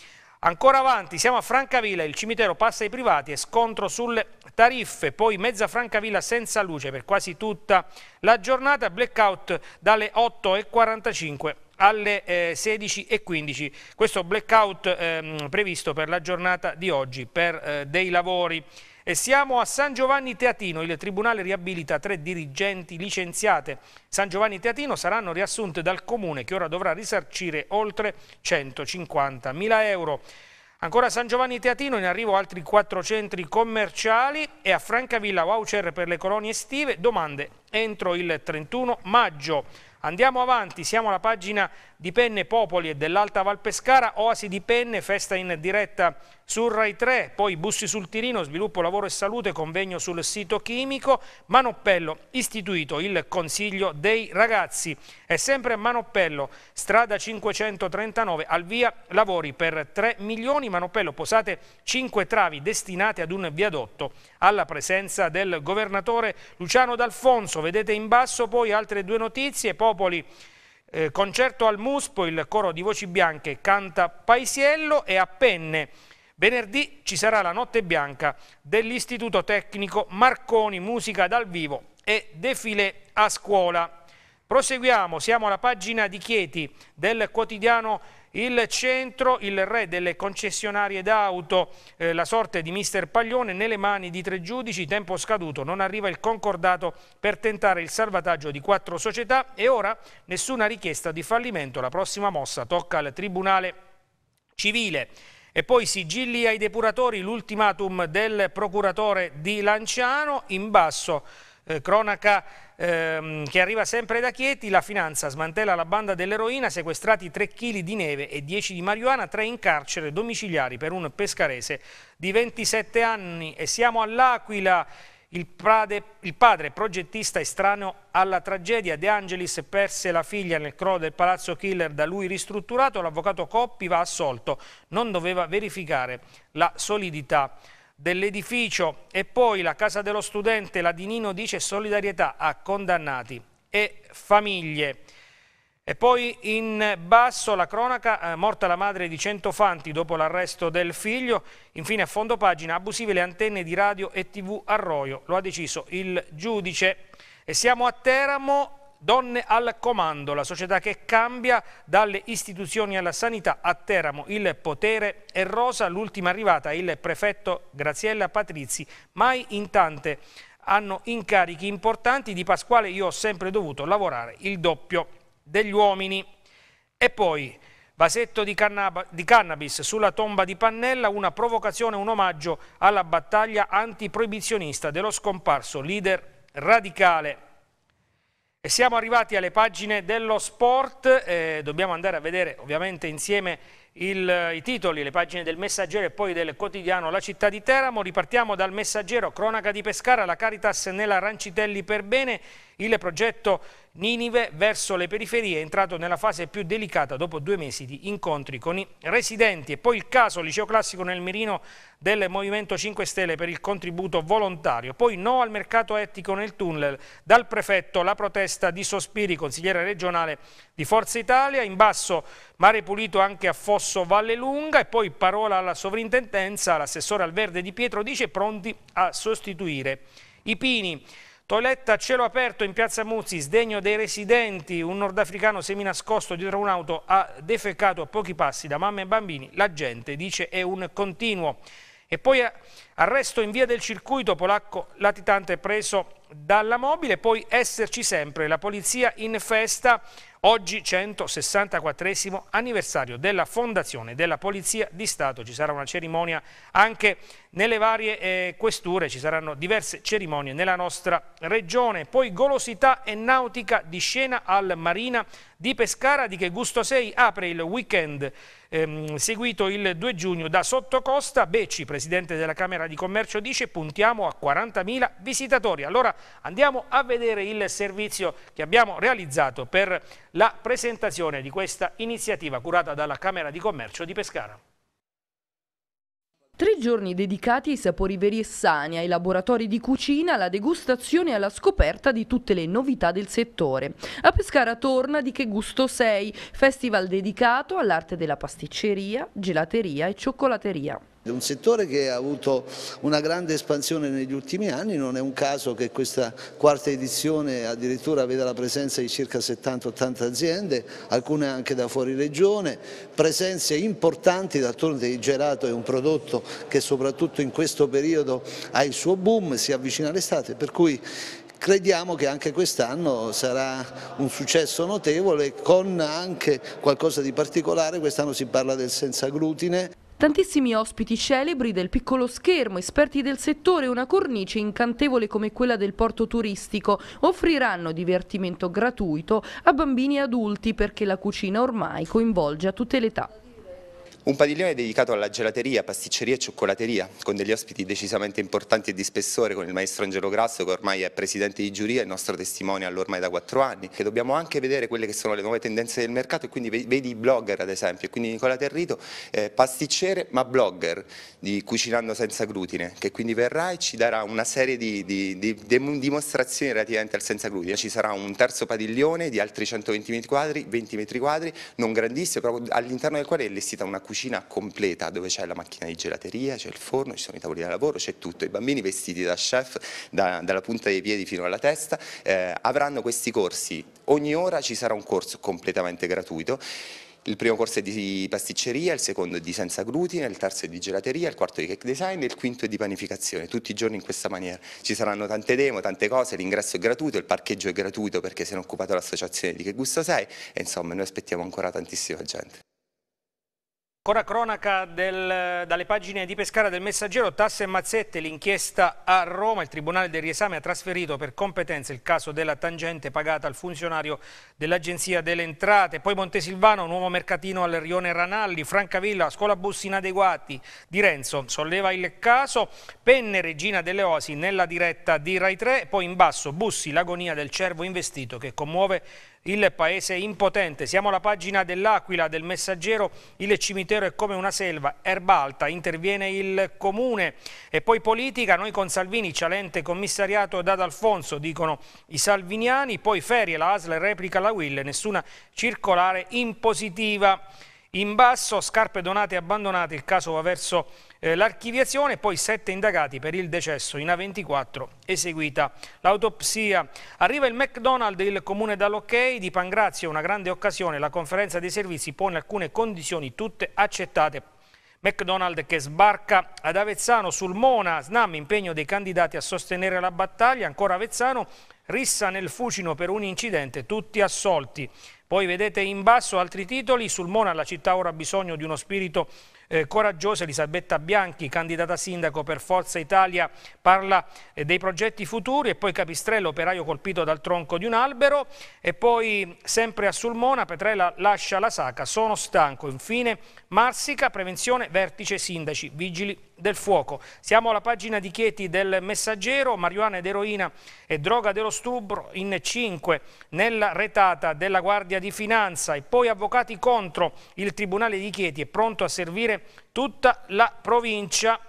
Ancora avanti, siamo a Francavilla, il cimitero passa ai privati e scontro sulle tariffe, poi mezza Francavilla senza luce per quasi tutta la giornata, blackout dalle 8.45 alle 16.15. Eh, Questo blackout ehm, previsto per la giornata di oggi per eh, dei lavori. E siamo a San Giovanni Teatino, il Tribunale riabilita tre dirigenti licenziate. San Giovanni Teatino saranno riassunte dal Comune che ora dovrà risarcire oltre 150.000 euro. Ancora a San Giovanni Teatino in arrivo altri quattro centri commerciali e a Francavilla voucher per le colonie estive, domande entro il 31 maggio. Andiamo avanti, siamo alla pagina di Penne Popoli e dell'Alta Val Pescara, Oasi di Penne, festa in diretta su Rai 3, poi Bussi sul Tirino, sviluppo, lavoro e salute, convegno sul sito chimico, Manoppello, istituito il Consiglio dei Ragazzi. È sempre Manoppello, strada 539, al via lavori per 3 milioni, Manoppello posate 5 travi destinate ad un viadotto, alla presenza del governatore Luciano D'Alfonso, vedete in basso poi altre due notizie, Popoli eh, concerto al Muspo, il coro di voci bianche canta Paisiello e a Penne. Venerdì ci sarà la notte bianca dell'Istituto Tecnico Marconi Musica dal vivo e defilé a scuola. Proseguiamo, siamo alla pagina di Chieti del quotidiano il centro, il re delle concessionarie d'auto, eh, la sorte di mister Paglione, nelle mani di tre giudici, tempo scaduto, non arriva il concordato per tentare il salvataggio di quattro società e ora nessuna richiesta di fallimento, la prossima mossa tocca al Tribunale Civile. E poi sigilli ai depuratori, l'ultimatum del procuratore di Lanciano, in basso eh, cronaca ehm, che arriva sempre da Chieti, la finanza smantella la banda dell'eroina, sequestrati 3 kg di neve e 10 di marijuana, 3 in carcere domiciliari per un pescarese di 27 anni. E siamo all'Aquila, il, il, padre progettista estraneo alla tragedia, De Angelis perse la figlia nel crollo del palazzo killer da lui ristrutturato, l'avvocato Coppi va assolto, non doveva verificare la solidità dell'edificio e poi la casa dello studente, la di Nino dice solidarietà a condannati e famiglie. E poi in basso la cronaca, eh, morta la madre di Centofanti dopo l'arresto del figlio, infine a fondo pagina abusive le antenne di radio e tv a Roio, lo ha deciso il giudice. E siamo a Teramo, Donne al comando, la società che cambia dalle istituzioni alla sanità a Teramo, il potere è Rosa, l'ultima arrivata, il prefetto Graziella Patrizi, mai in tante hanno incarichi importanti, di Pasquale io ho sempre dovuto lavorare il doppio degli uomini. E poi vasetto di, cannab di, cannabis sulla tomba di Pannella, una provocazione, un omaggio alla battaglia antiproibizionista dello scomparso leader radicale e siamo arrivati alle pagine dello sport, eh, dobbiamo andare a vedere ovviamente insieme il, i titoli, le pagine del Messaggero e poi del quotidiano La città di Teramo. Ripartiamo dal Messaggero, cronaca di Pescara, la Caritas nella Rancitelli per bene, il progetto Ninive verso le periferie è entrato nella fase più delicata dopo due mesi di incontri con i residenti e poi il caso liceo classico nel mirino del Movimento 5 Stelle per il contributo volontario, poi no al mercato etico nel tunnel, dal prefetto la protesta di Sospiri, consigliere regionale di Forza Italia, in basso mare pulito anche a Fosso Vallelunga. e poi parola alla sovrintendenza, l'assessore al verde di Pietro dice pronti a sostituire i pini. Toiletta a cielo aperto in piazza Muzzi, sdegno dei residenti, un nordafricano seminascosto dietro un'auto ha defeccato a pochi passi da mamme e bambini, la gente dice è un continuo. E poi arresto in via del circuito polacco latitante preso dalla mobile, poi esserci sempre la polizia in festa Oggi 164 anniversario della fondazione della Polizia di Stato, ci sarà una cerimonia anche nelle varie eh, questure, ci saranno diverse cerimonie nella nostra regione. Poi golosità e nautica di scena al Marina di Pescara, di che gusto sei? Apre il weekend ehm, seguito il 2 giugno da Sottocosta, Becci, presidente della Camera di Commercio, dice puntiamo a 40.000 visitatori. Allora andiamo a vedere il servizio che abbiamo realizzato per la presentazione di questa iniziativa curata dalla Camera di Commercio di Pescara. Tre giorni dedicati ai sapori veri e sani, ai laboratori di cucina, alla degustazione e alla scoperta di tutte le novità del settore. A Pescara torna Di Che Gusto Sei, festival dedicato all'arte della pasticceria, gelateria e cioccolateria. Un settore che ha avuto una grande espansione negli ultimi anni, non è un caso che questa quarta edizione addirittura veda la presenza di circa 70-80 aziende, alcune anche da fuori regione, presenze importanti, d'altronde il gelato è un prodotto che soprattutto in questo periodo ha il suo boom, si avvicina all'estate, per cui crediamo che anche quest'anno sarà un successo notevole con anche qualcosa di particolare, quest'anno si parla del senza glutine. Tantissimi ospiti celebri del piccolo schermo, esperti del settore una cornice incantevole come quella del porto turistico offriranno divertimento gratuito a bambini e adulti perché la cucina ormai coinvolge a tutte le età. Un padiglione dedicato alla gelateria, pasticceria e cioccolateria, con degli ospiti decisamente importanti e di spessore, con il maestro Angelo Grasso che ormai è presidente di giuria e nostro testimone ormai da quattro anni, che dobbiamo anche vedere quelle che sono le nuove tendenze del mercato e quindi vedi i blogger ad esempio, quindi Nicola Territo, eh, pasticcere ma blogger di Cucinando Senza Glutine, che quindi verrà e ci darà una serie di, di, di, di dimostrazioni relativamente al senza glutine. Ci sarà un terzo padiglione di altri 120 metri quadri, 20 metri quadri, non grandissimo, però all'interno del quale è allestita una cucina cucina completa dove c'è la macchina di gelateria, c'è il forno, ci sono i tavoli da lavoro, c'è tutto. I bambini vestiti da chef, da, dalla punta dei piedi fino alla testa, eh, avranno questi corsi. Ogni ora ci sarà un corso completamente gratuito. Il primo corso è di pasticceria, il secondo è di senza glutine, il terzo è di gelateria, il quarto è di cake design e il quinto è di panificazione, tutti i giorni in questa maniera. Ci saranno tante demo, tante cose, l'ingresso è gratuito, il parcheggio è gratuito perché se ne è occupato l'associazione di Che Gusto Sei e insomma noi aspettiamo ancora tantissima gente. Ancora cronaca del, dalle pagine di Pescara del Messaggero, tasse e mazzette, l'inchiesta a Roma, il Tribunale del Riesame ha trasferito per competenza il caso della tangente pagata al funzionario dell'Agenzia delle Entrate, poi Montesilvano, nuovo mercatino al Rione Ranalli, Francavilla, scuola bus inadeguati di Renzo, solleva il caso, Penne, regina delle Osi nella diretta di Rai 3, poi in basso Bussi, l'agonia del cervo investito che commuove il paese impotente. Siamo alla pagina dell'Aquila, del messaggero, il cimitero è come una selva, erbalta, interviene il comune e poi politica, noi con Salvini, Cialente, commissariato da D'Alfonso, dicono i salviniani, poi ferie, la ASL replica la Will, nessuna circolare impositiva. In basso, scarpe donate e abbandonate, il caso va verso eh, l'archiviazione, poi sette indagati per il decesso in A24, eseguita l'autopsia. Arriva il McDonald's, il comune dall'ok di Pangrazio, una grande occasione, la conferenza dei servizi pone alcune condizioni tutte accettate McDonald che sbarca ad Avezzano sul Mona, Snam impegno dei candidati a sostenere la battaglia, ancora Avezzano, rissa nel fucino per un incidente, tutti assolti. Poi vedete in basso altri titoli, sul Mona la città ora ha bisogno di uno spirito eh, coraggiosa Elisabetta Bianchi, candidata sindaco per Forza Italia, parla eh, dei progetti futuri e poi Capistrello, operaio colpito dal tronco di un albero e poi sempre a Sulmona Petrella lascia la saca, sono stanco. Infine Marsica, prevenzione, vertice sindaci, vigili del fuoco. Siamo alla pagina di Chieti del Messaggero, marijuana ed eroina e droga dello stupro in 5 nella retata della Guardia di Finanza e poi avvocati contro il Tribunale di Chieti è pronto a servire tutta la provincia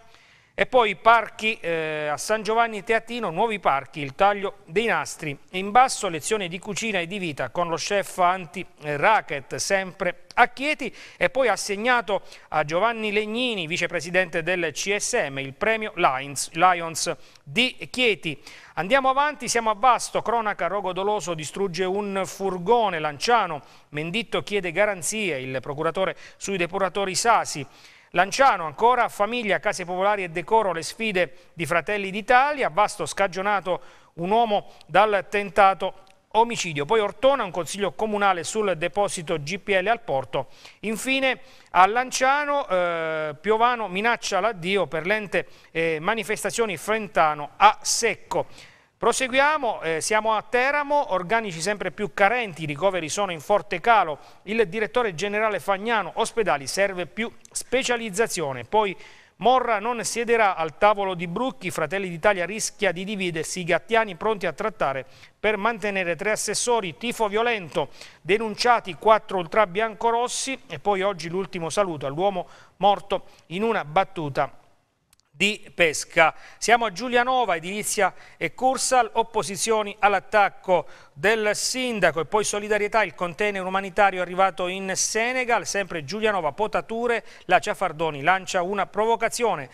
e poi parchi eh, a San Giovanni Teatino, nuovi parchi, il taglio dei nastri. In basso lezione di cucina e di vita con lo chef anti-racket sempre a Chieti e poi assegnato a Giovanni Legnini, vicepresidente del CSM, il premio Lions, Lions di Chieti. Andiamo avanti, siamo a Vasto, cronaca Rogodoloso distrugge un furgone, Lanciano, Menditto chiede garanzie, il procuratore sui depuratori Sasi. Lanciano ancora, famiglia, case popolari e decoro, le sfide di Fratelli d'Italia, vasto scagionato un uomo dal tentato omicidio. Poi Ortona, un consiglio comunale sul deposito GPL al porto. Infine a Lanciano, eh, Piovano minaccia l'addio per l'ente eh, manifestazioni Frentano a secco. Proseguiamo, eh, siamo a Teramo, organici sempre più carenti, i ricoveri sono in forte calo, il direttore generale Fagnano, ospedali serve più specializzazione, poi Morra non siederà al tavolo di Brucchi, Fratelli d'Italia rischia di dividersi, i gattiani pronti a trattare per mantenere tre assessori, tifo violento, denunciati quattro ultra biancorossi e poi oggi l'ultimo saluto all'uomo morto in una battuta di pesca. Siamo a Giulianova, edilizia e Cursal, opposizioni all'attacco del sindaco e poi solidarietà, il container umanitario arrivato in Senegal, sempre Giulianova, potature, la Ciafardoni lancia una provocazione.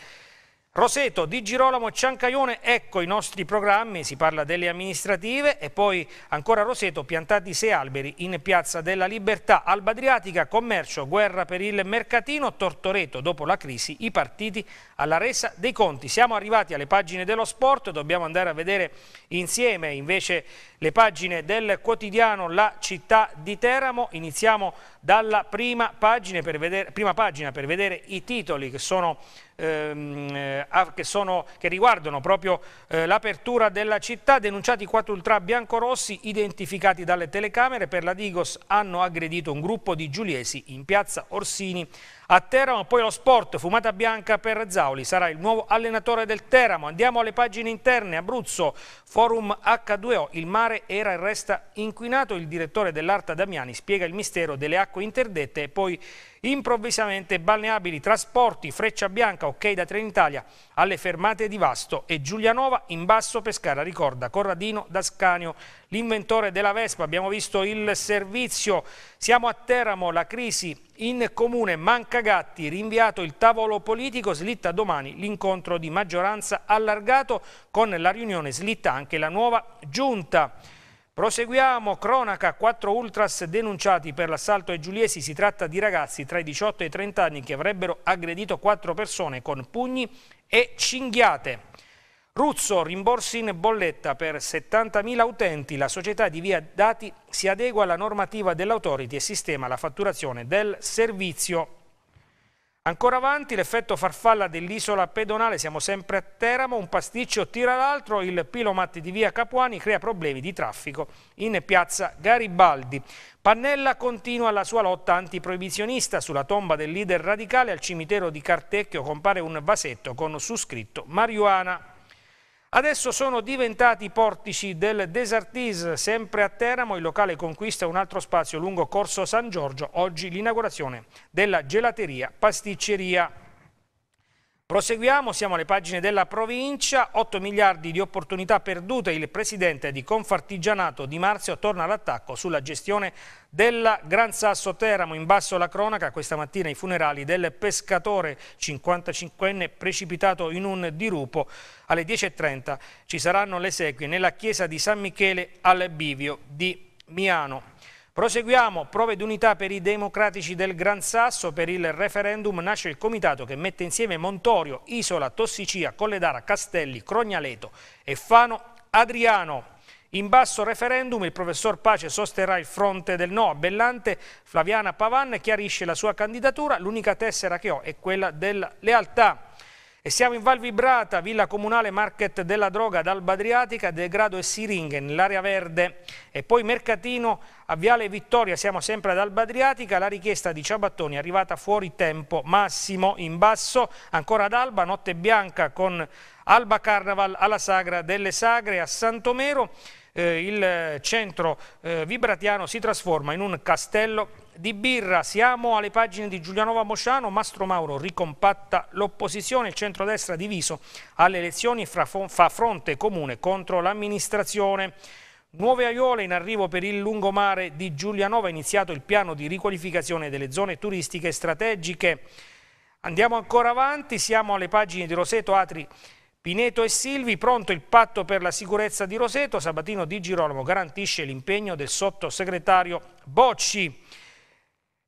Roseto, Di Girolamo, Ciancaione, ecco i nostri programmi, si parla delle amministrative e poi ancora Roseto, piantati sei alberi in Piazza della Libertà, Alba Adriatica, commercio, guerra per il mercatino, Tortoreto, dopo la crisi, i partiti alla resa dei conti. Siamo arrivati alle pagine dello sport, dobbiamo andare a vedere insieme invece le pagine del quotidiano La città di Teramo, iniziamo dalla prima per vedere, prima pagina per vedere i titoli che sono Ehm, eh, che, sono, che, riguardano proprio eh, l'apertura della città, denunciati quattro ultra biancorossi identificati dalle telecamere per la Digos hanno aggredito un gruppo di giuliesi in piazza Orsini a Teramo poi lo sport, fumata bianca per Zauli, sarà il nuovo allenatore del Teramo. Andiamo alle pagine interne, Abruzzo, forum H2O, il mare era e resta inquinato, il direttore dell'Arta Damiani spiega il mistero delle acque interdette e poi improvvisamente balneabili, trasporti, freccia bianca, ok da Trenitalia, alle fermate di Vasto e Giulianova in basso Pescara, ricorda Corradino da Scanio l'inventore della Vespa, abbiamo visto il servizio, siamo a Teramo, la crisi in comune, manca Gatti, rinviato il tavolo politico, slitta domani l'incontro di maggioranza allargato, con la riunione slitta anche la nuova giunta. Proseguiamo, cronaca, quattro ultras denunciati per l'assalto ai Giuliesi, si tratta di ragazzi tra i 18 e i 30 anni che avrebbero aggredito quattro persone con pugni e cinghiate. Ruzzo, rimborsi in bolletta per 70.000 utenti, la società di via dati si adegua alla normativa dell'autority e sistema la fatturazione del servizio. Ancora avanti l'effetto farfalla dell'isola pedonale, siamo sempre a Teramo, un pasticcio tira l'altro, il pilomat di via Capuani crea problemi di traffico in piazza Garibaldi. Pannella continua la sua lotta antiproibizionista, sulla tomba del leader radicale al cimitero di Cartecchio compare un vasetto con su scritto Mariuana. Adesso sono diventati i portici del Desartis, sempre a Teramo, il locale conquista un altro spazio lungo Corso San Giorgio, oggi l'inaugurazione della gelateria pasticceria. Proseguiamo, siamo alle pagine della provincia, 8 miliardi di opportunità perdute, il presidente di Confartigianato Di Marzio torna all'attacco sulla gestione della Gran Sasso Teramo, in basso la cronaca, questa mattina i funerali del pescatore 55enne precipitato in un dirupo, alle 10.30 ci saranno le sequie nella chiesa di San Michele al Bivio di Miano. Proseguiamo, prove d'unità per i democratici del Gran Sasso, per il referendum nasce il comitato che mette insieme Montorio, Isola, Tossicia, Colledara, Castelli, Crognaleto e Fano Adriano. In basso referendum il professor Pace sosterrà il fronte del no. Bellante Flaviana Pavan chiarisce la sua candidatura, l'unica tessera che ho è quella della lealtà. E siamo in Val Vibrata, villa comunale market della droga ad Alba Adriatica, Degrado e Siringhe, nell'area verde. E poi Mercatino a Viale Vittoria, siamo sempre ad Alba Adriatica, la richiesta di Ciabattoni è arrivata fuori tempo, massimo in basso, ancora ad Alba, notte bianca con Alba Carnaval alla Sagra delle Sagre a Santomero. Eh, il centro eh, vibratiano si trasforma in un castello di birra. Siamo alle pagine di Giulianova Mosciano, Mastro Mauro ricompatta l'opposizione, il centrodestra diviso alle elezioni fra, fa fronte comune contro l'amministrazione. Nuove aiuole in arrivo per il lungomare di Giulianova, è iniziato il piano di riqualificazione delle zone turistiche strategiche. Andiamo ancora avanti, siamo alle pagine di Roseto, Atri, Pineto e Silvi, pronto il patto per la sicurezza di Roseto, Sabatino Di Girolamo garantisce l'impegno del sottosegretario Bocci.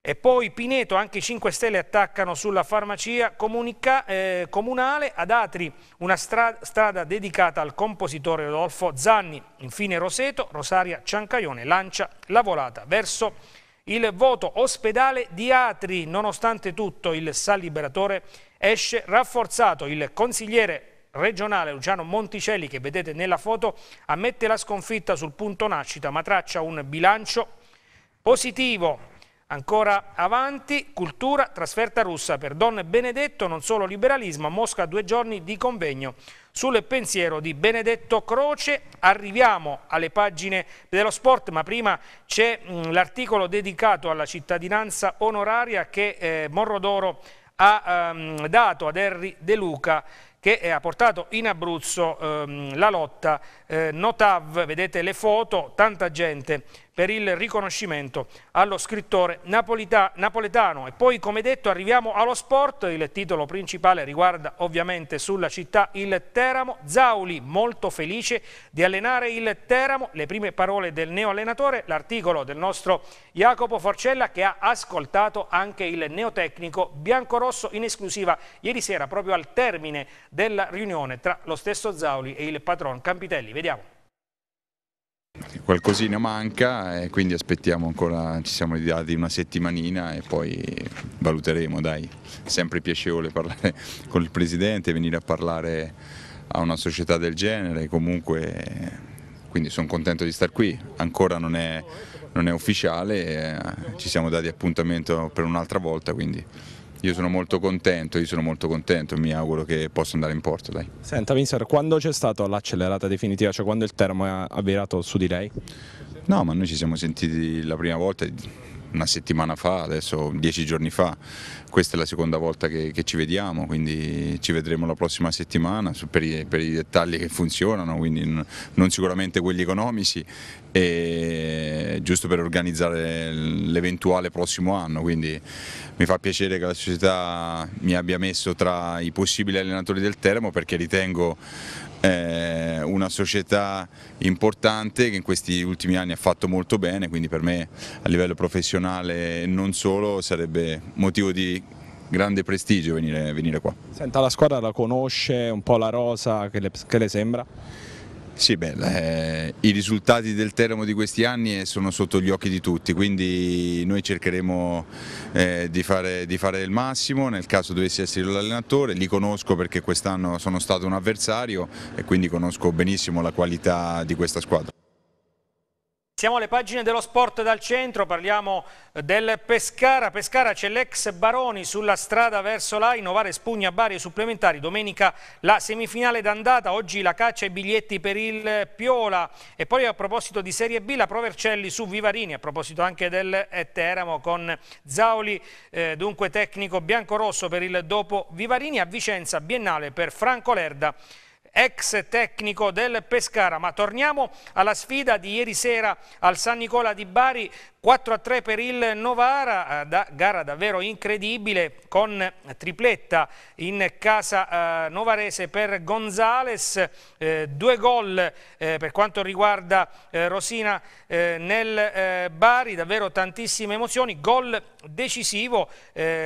E poi Pineto, anche i 5 Stelle attaccano sulla farmacia comunica, eh, comunale, ad Atri una stra strada dedicata al compositore Rodolfo Zanni, infine Roseto, Rosaria Ciancaione lancia la volata verso il voto ospedale di Atri. Nonostante tutto il San Liberatore esce rafforzato, il consigliere regionale Luciano Monticelli che vedete nella foto ammette la sconfitta sul punto nascita ma traccia un bilancio positivo Ancora avanti, cultura, trasferta russa per Don Benedetto, non solo liberalismo, a Mosca due giorni di convegno sul pensiero di Benedetto Croce. Arriviamo alle pagine dello sport, ma prima c'è mm, l'articolo dedicato alla cittadinanza onoraria che eh, Morrodoro ha ehm, dato ad Henry De Luca che ha portato in Abruzzo ehm, la lotta eh, Notav, vedete le foto, tanta gente per il riconoscimento allo scrittore napolita napoletano. E poi, come detto, arriviamo allo sport, il titolo principale riguarda ovviamente sulla città il Teramo, Zauli molto felice di allenare il Teramo, le prime parole del neoallenatore, l'articolo del nostro Jacopo Forcella che ha ascoltato anche il neotecnico biancorosso in esclusiva ieri sera proprio al termine della riunione tra lo stesso Zauli e il patron Campitelli. Vediamo. Qualcosina manca e quindi aspettiamo ancora, ci siamo dati una settimanina e poi valuteremo, dai. sempre piacevole parlare [LAUGHS] con il Presidente, venire a parlare a una società del genere, comunque quindi sono contento di star qui, ancora non è, non è ufficiale, eh, ci siamo dati appuntamento per un'altra volta, quindi io sono molto contento, io sono molto contento, mi auguro che possa andare in porto. Dai. Senta Vincer, quando c'è stata l'accelerata definitiva, cioè quando il termo ha virato su di lei? No, ma noi ci siamo sentiti la prima volta una settimana fa, adesso dieci giorni fa, questa è la seconda volta che, che ci vediamo, quindi ci vedremo la prossima settimana per, i, per, i, dettagli che funzionano, quindi non sicuramente quelli economici, e, giusto per organizzare l'eventuale prossimo anno, quindi mi fa piacere che la società mi abbia messo tra i possibili allenatori del Teramo perché ritengo eh, una società importante che in questi ultimi anni ha fatto molto bene, quindi per me a livello professionale e non solo sarebbe motivo di grande prestigio venire, venire qua. Senta, la squadra la conosce, un po' la rosa, che le, che le sembra? Sì, beh, eh, i risultati del Teramo di questi anni eh, sono sotto gli occhi di tutti, quindi noi cercheremo eh, di, fare, di, fare, il massimo nel caso dovessi essere l'allenatore, li conosco perché quest'anno sono stato un avversario e quindi conosco benissimo la qualità di questa squadra. Siamo alle pagine dello sport dal centro, parliamo eh, del Pescara. Pescara c'è l'ex Baroni sulla strada verso l'Ai, Novare Spugna, Bari supplementari. Domenica la semifinale d'andata, oggi la caccia ai biglietti per il Piola. E poi a proposito di Serie B, la Provercelli su Vivarini, a proposito anche del Teramo con Zauli, eh, dunque tecnico bianco-rosso per il dopo Vivarini. A Vicenza, biennale per Franco Lerda ex tecnico del Pescara. Ma torniamo alla sfida di ieri sera al San Nicola di Bari, 4-3 per il Novara, eh, da, gara davvero incredibile con tripletta in casa eh, novarese per Gonzales, eh, due gol eh, per quanto riguarda eh, Rosina eh, nel Bari, davvero tantissime emozioni, gol decisivo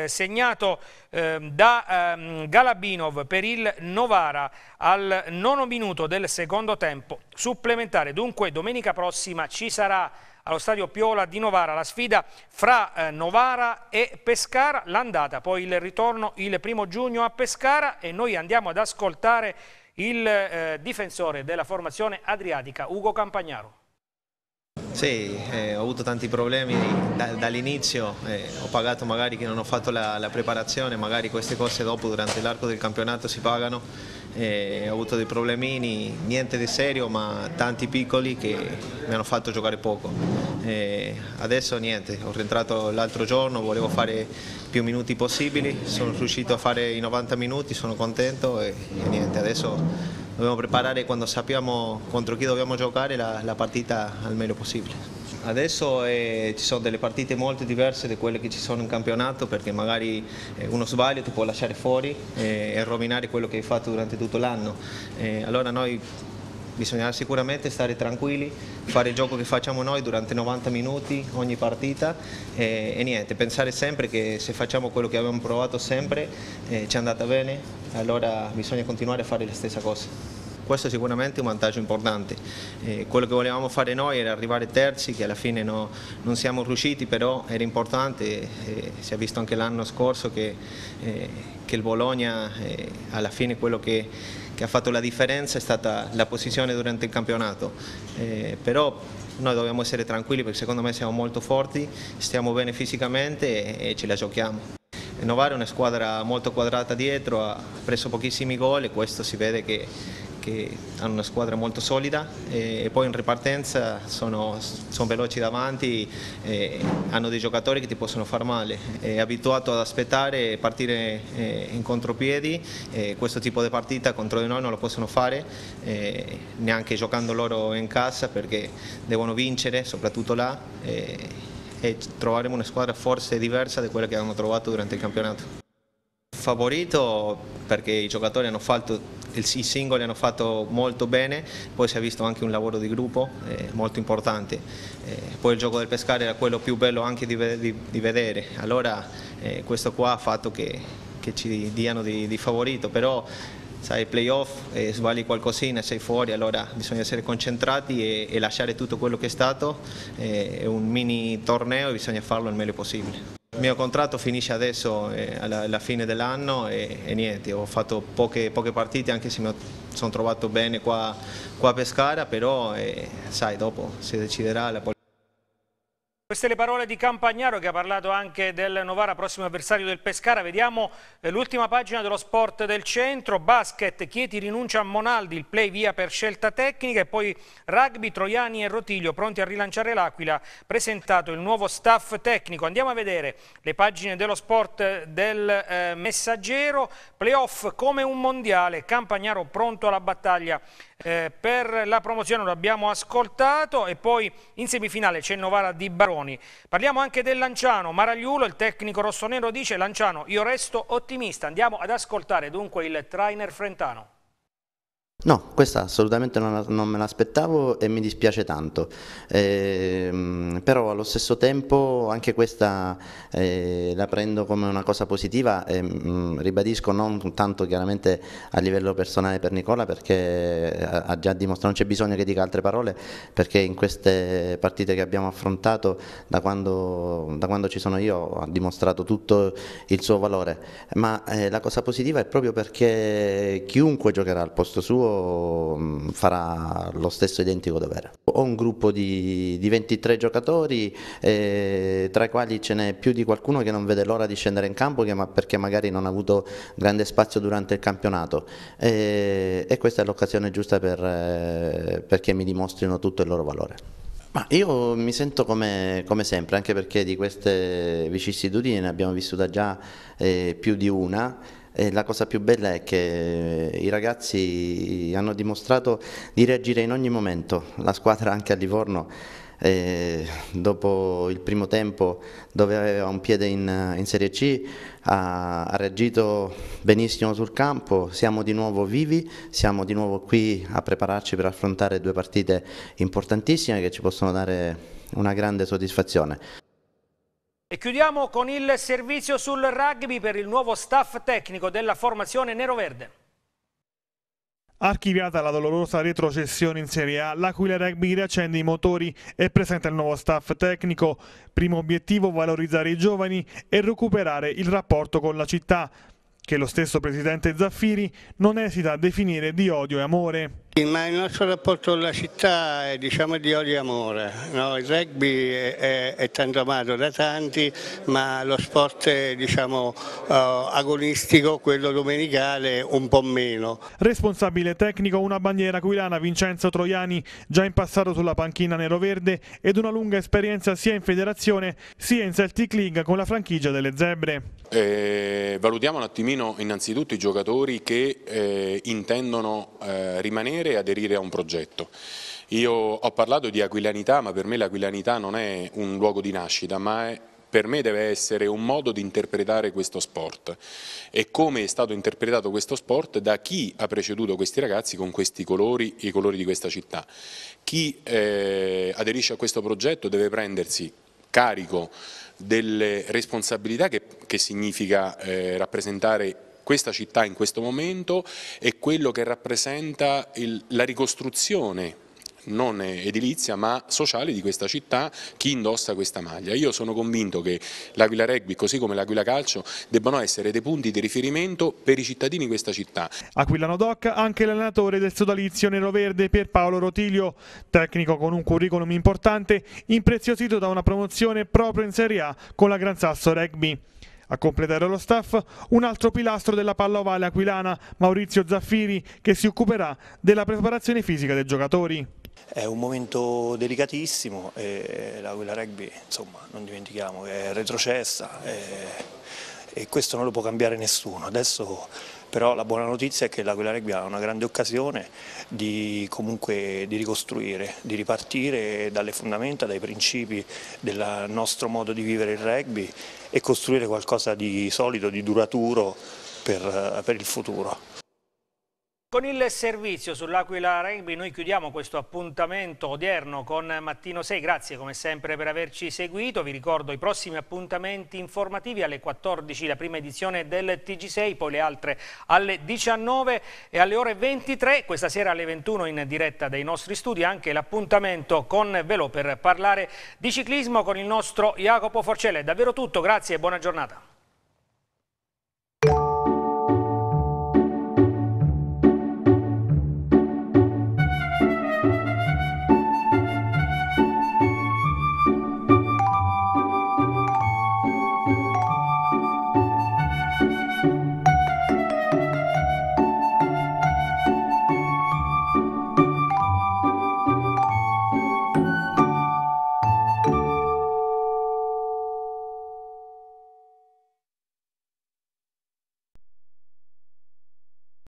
segnato Ehm, da ehm, Galabinov per il Novara al nono minuto del secondo tempo supplementare. Dunque domenica prossima ci sarà allo stadio Piola di Novara la sfida fra eh, Novara e Pescara, l'andata, poi il ritorno il primo giugno a Pescara e noi andiamo ad ascoltare il eh, difensore della formazione adriatica Ugo Campagnaro. Sì, eh, ho avuto tanti problemi da, dall'inizio, eh, ho pagato magari che non ho fatto la, la preparazione, magari queste cose dopo durante l'arco del campionato si pagano, eh, ho avuto dei problemini, niente di serio ma tanti piccoli che mi hanno fatto giocare poco. Eh, adesso niente, ho rientrato l'altro giorno, volevo fare più minuti possibili, sono riuscito a fare i 90 minuti, sono contento e, e niente, adesso dobbiamo preparare eh, quando sappiamo contro chi dobbiamo giocare eh, la, la partita al meglio possibile. Adesso eh, ci sono delle partite molto diverse da quelle che ci sono in campionato perché magari eh, uno sbaglio ti può lasciare fuori eh, e rovinare quello che hai fatto durante tutto l'anno. Eh, allora noi bisognerà sicuramente stare tranquilli, fare il gioco che facciamo noi durante 90 minuti ogni partita e, e niente, pensare sempre che se facciamo quello che abbiamo provato sempre eh, ci è andata bene, allora bisogna continuare a fare la stessa cosa questo è sicuramente un vantaggio importante. Eh, quello che volevamo fare noi era arrivare terzi, che alla fine no, non siamo riusciti, però era importante, eh, si è visto anche l'anno scorso che, eh, che il Bologna eh, alla fine quello che, che, ha fatto la differenza è stata la posizione durante il campionato. Eh, però noi dobbiamo essere tranquilli perché secondo me siamo molto forti, stiamo bene fisicamente e, e ce la giochiamo. Novara è una squadra molto quadrata dietro, ha preso pochissimi gol e questo si vede che, che hanno una squadra molto solida e, e poi in ripartenza sono, sono veloci davanti, hanno dei giocatori che ti possono far male. È abituato ad aspettare e partire eh, in contropiedi, eh, questo tipo di partita contro di noi non lo possono fare, eh, neanche giocando loro in casa perché devono vincere, soprattutto là e troveremo una squadra forse diversa da quella che abbiamo trovato durante il campionato. Favorito perché i giocatori hanno fatto, i singoli hanno fatto molto bene, poi si è visto anche un lavoro di gruppo eh, molto importante. Eh, poi il gioco del pescare era quello più bello anche di, di, di vedere, allora eh, questo qua ha fatto che, che ci diano di, di favorito, però sai, playoff, eh, sbagli qualcosina, sei fuori, allora bisogna essere concentrati e, e lasciare tutto quello che è stato, eh, è un mini torneo e bisogna farlo il meglio possibile. Il mio contratto finisce adesso eh, alla, alla, fine dell'anno e, e, niente, ho fatto poche, poche partite anche se mi sono trovato bene qua, qua a Pescara, però eh, sai, dopo si deciderà la politica. Queste le parole di Campagnaro che ha parlato anche del Novara, prossimo avversario del Pescara. Vediamo eh, l'ultima pagina dello sport del centro. Basket, Chieti rinuncia a Monaldi, il play via per scelta tecnica e poi rugby, Troiani e Rotiglio pronti a rilanciare l'Aquila, presentato il nuovo staff tecnico. Andiamo a vedere le pagine dello sport eh, del eh, messaggero, playoff come un mondiale, Campagnaro pronto alla battaglia eh, per la promozione lo abbiamo ascoltato e poi in semifinale c'è Novara di Baroni. Parliamo anche del Lanciano, Maragliulo, il tecnico rossonero dice Lanciano io resto ottimista, andiamo ad ascoltare dunque il trainer frentano. No, questa assolutamente non, non me l'aspettavo e mi dispiace tanto, eh, però allo stesso tempo anche questa eh, la prendo come una cosa positiva e mh, mm, ribadisco non tanto chiaramente a livello personale per Nicola perché eh, ha già dimostrato, non c'è bisogno che dica altre parole perché in queste partite che abbiamo affrontato da quando, da quando ci sono io ha dimostrato tutto il suo valore, ma eh, la cosa positiva è proprio perché chiunque giocherà al posto suo farà lo stesso identico dovere. Ho un gruppo di, di 23 giocatori, eh, tra i quali ce n'è più di qualcuno che non vede l'ora di scendere in campo perché magari non ha avuto grande spazio durante il campionato eh, e questa è l'occasione giusta per, eh, perché mi dimostrino tutto il loro valore. Ma io mi sento come, come, sempre, anche perché di queste vicissitudini ne abbiamo vissuta già eh, più di una e la cosa più bella è che i ragazzi hanno dimostrato di reagire in ogni momento, la squadra anche a Livorno eh, dopo il primo tempo dove aveva un piede in, in Serie C ha, ha, reagito benissimo sul campo, siamo di nuovo vivi, siamo di nuovo qui a prepararci per affrontare due partite importantissime che ci possono dare una grande soddisfazione. E chiudiamo con il servizio sul rugby per il nuovo staff tecnico della formazione Nero-Verde. Archiviata la dolorosa retrocessione in Serie A, l'Aquila Rugby riaccende i motori e presenta il nuovo staff tecnico. Primo obiettivo valorizzare i giovani e recuperare il rapporto con la città, che lo stesso presidente Zaffiri non esita a definire di odio e amore. Ma il nostro rapporto con la città è diciamo, di odio e amore, no? il rugby è, è, è, tanto amato da tanti ma lo sport diciamo, uh, agonistico, quello domenicale, un po' meno. Responsabile tecnico una bandiera aquilana Vincenzo Troiani, già in passato sulla panchina nero-verde ed una lunga esperienza sia in federazione sia in Celtic League con la franchigia delle zebre. Eh, valutiamo un attimino innanzitutto i giocatori che eh, intendono eh, rimanere scegliere e aderire a un progetto. Io ho parlato di aquilanità, ma per me l'aquilanità non è un luogo di nascita, ma è per me deve essere un modo di interpretare questo sport e come è stato interpretato questo sport da chi ha preceduto questi ragazzi con questi colori, i colori di questa città. Chi eh, aderisce a questo progetto deve prendersi carico delle responsabilità che, che significa eh, rappresentare questa città in questo momento e quello che rappresenta il, la ricostruzione non edilizia ma sociale di questa città chi indossa questa maglia. Io sono convinto che l'Aquila Rugby così come l'Aquila Calcio debbano essere dei punti di riferimento per i cittadini di questa città. Aquilano Doc anche l'allenatore del sodalizio neroverde Pierpaolo Rotilio, tecnico con un curriculum importante, impreziosito da una promozione proprio in Serie A con la Gran Sasso Rugby. A completare lo staff un altro pilastro della palla ovale aquilana, Maurizio Zaffiri, che si occuperà della preparazione fisica dei giocatori. È un momento delicatissimo, e eh, la Aquila Rugby, insomma, non dimentichiamo, è retrocessa e, eh, e questo non lo può cambiare nessuno. Adesso però la buona notizia è che l'Aquila Rugby ha una grande occasione di, comunque, di ricostruire, di ripartire dalle fondamenta, dai principi del nostro modo di vivere il rugby e costruire qualcosa di solido, di duraturo per, eh, per il futuro. Con il servizio sull'Aquila Rugby noi chiudiamo questo appuntamento odierno con Mattino 6, grazie come sempre per averci seguito, vi ricordo i prossimi appuntamenti informativi alle 14 la prima edizione del TG6, poi le altre alle 19 e alle ore 23, questa sera alle 21 in diretta dai nostri studi anche l'appuntamento con Velo per parlare di ciclismo con il nostro Jacopo Forcelle. davvero tutto, grazie e buona giornata.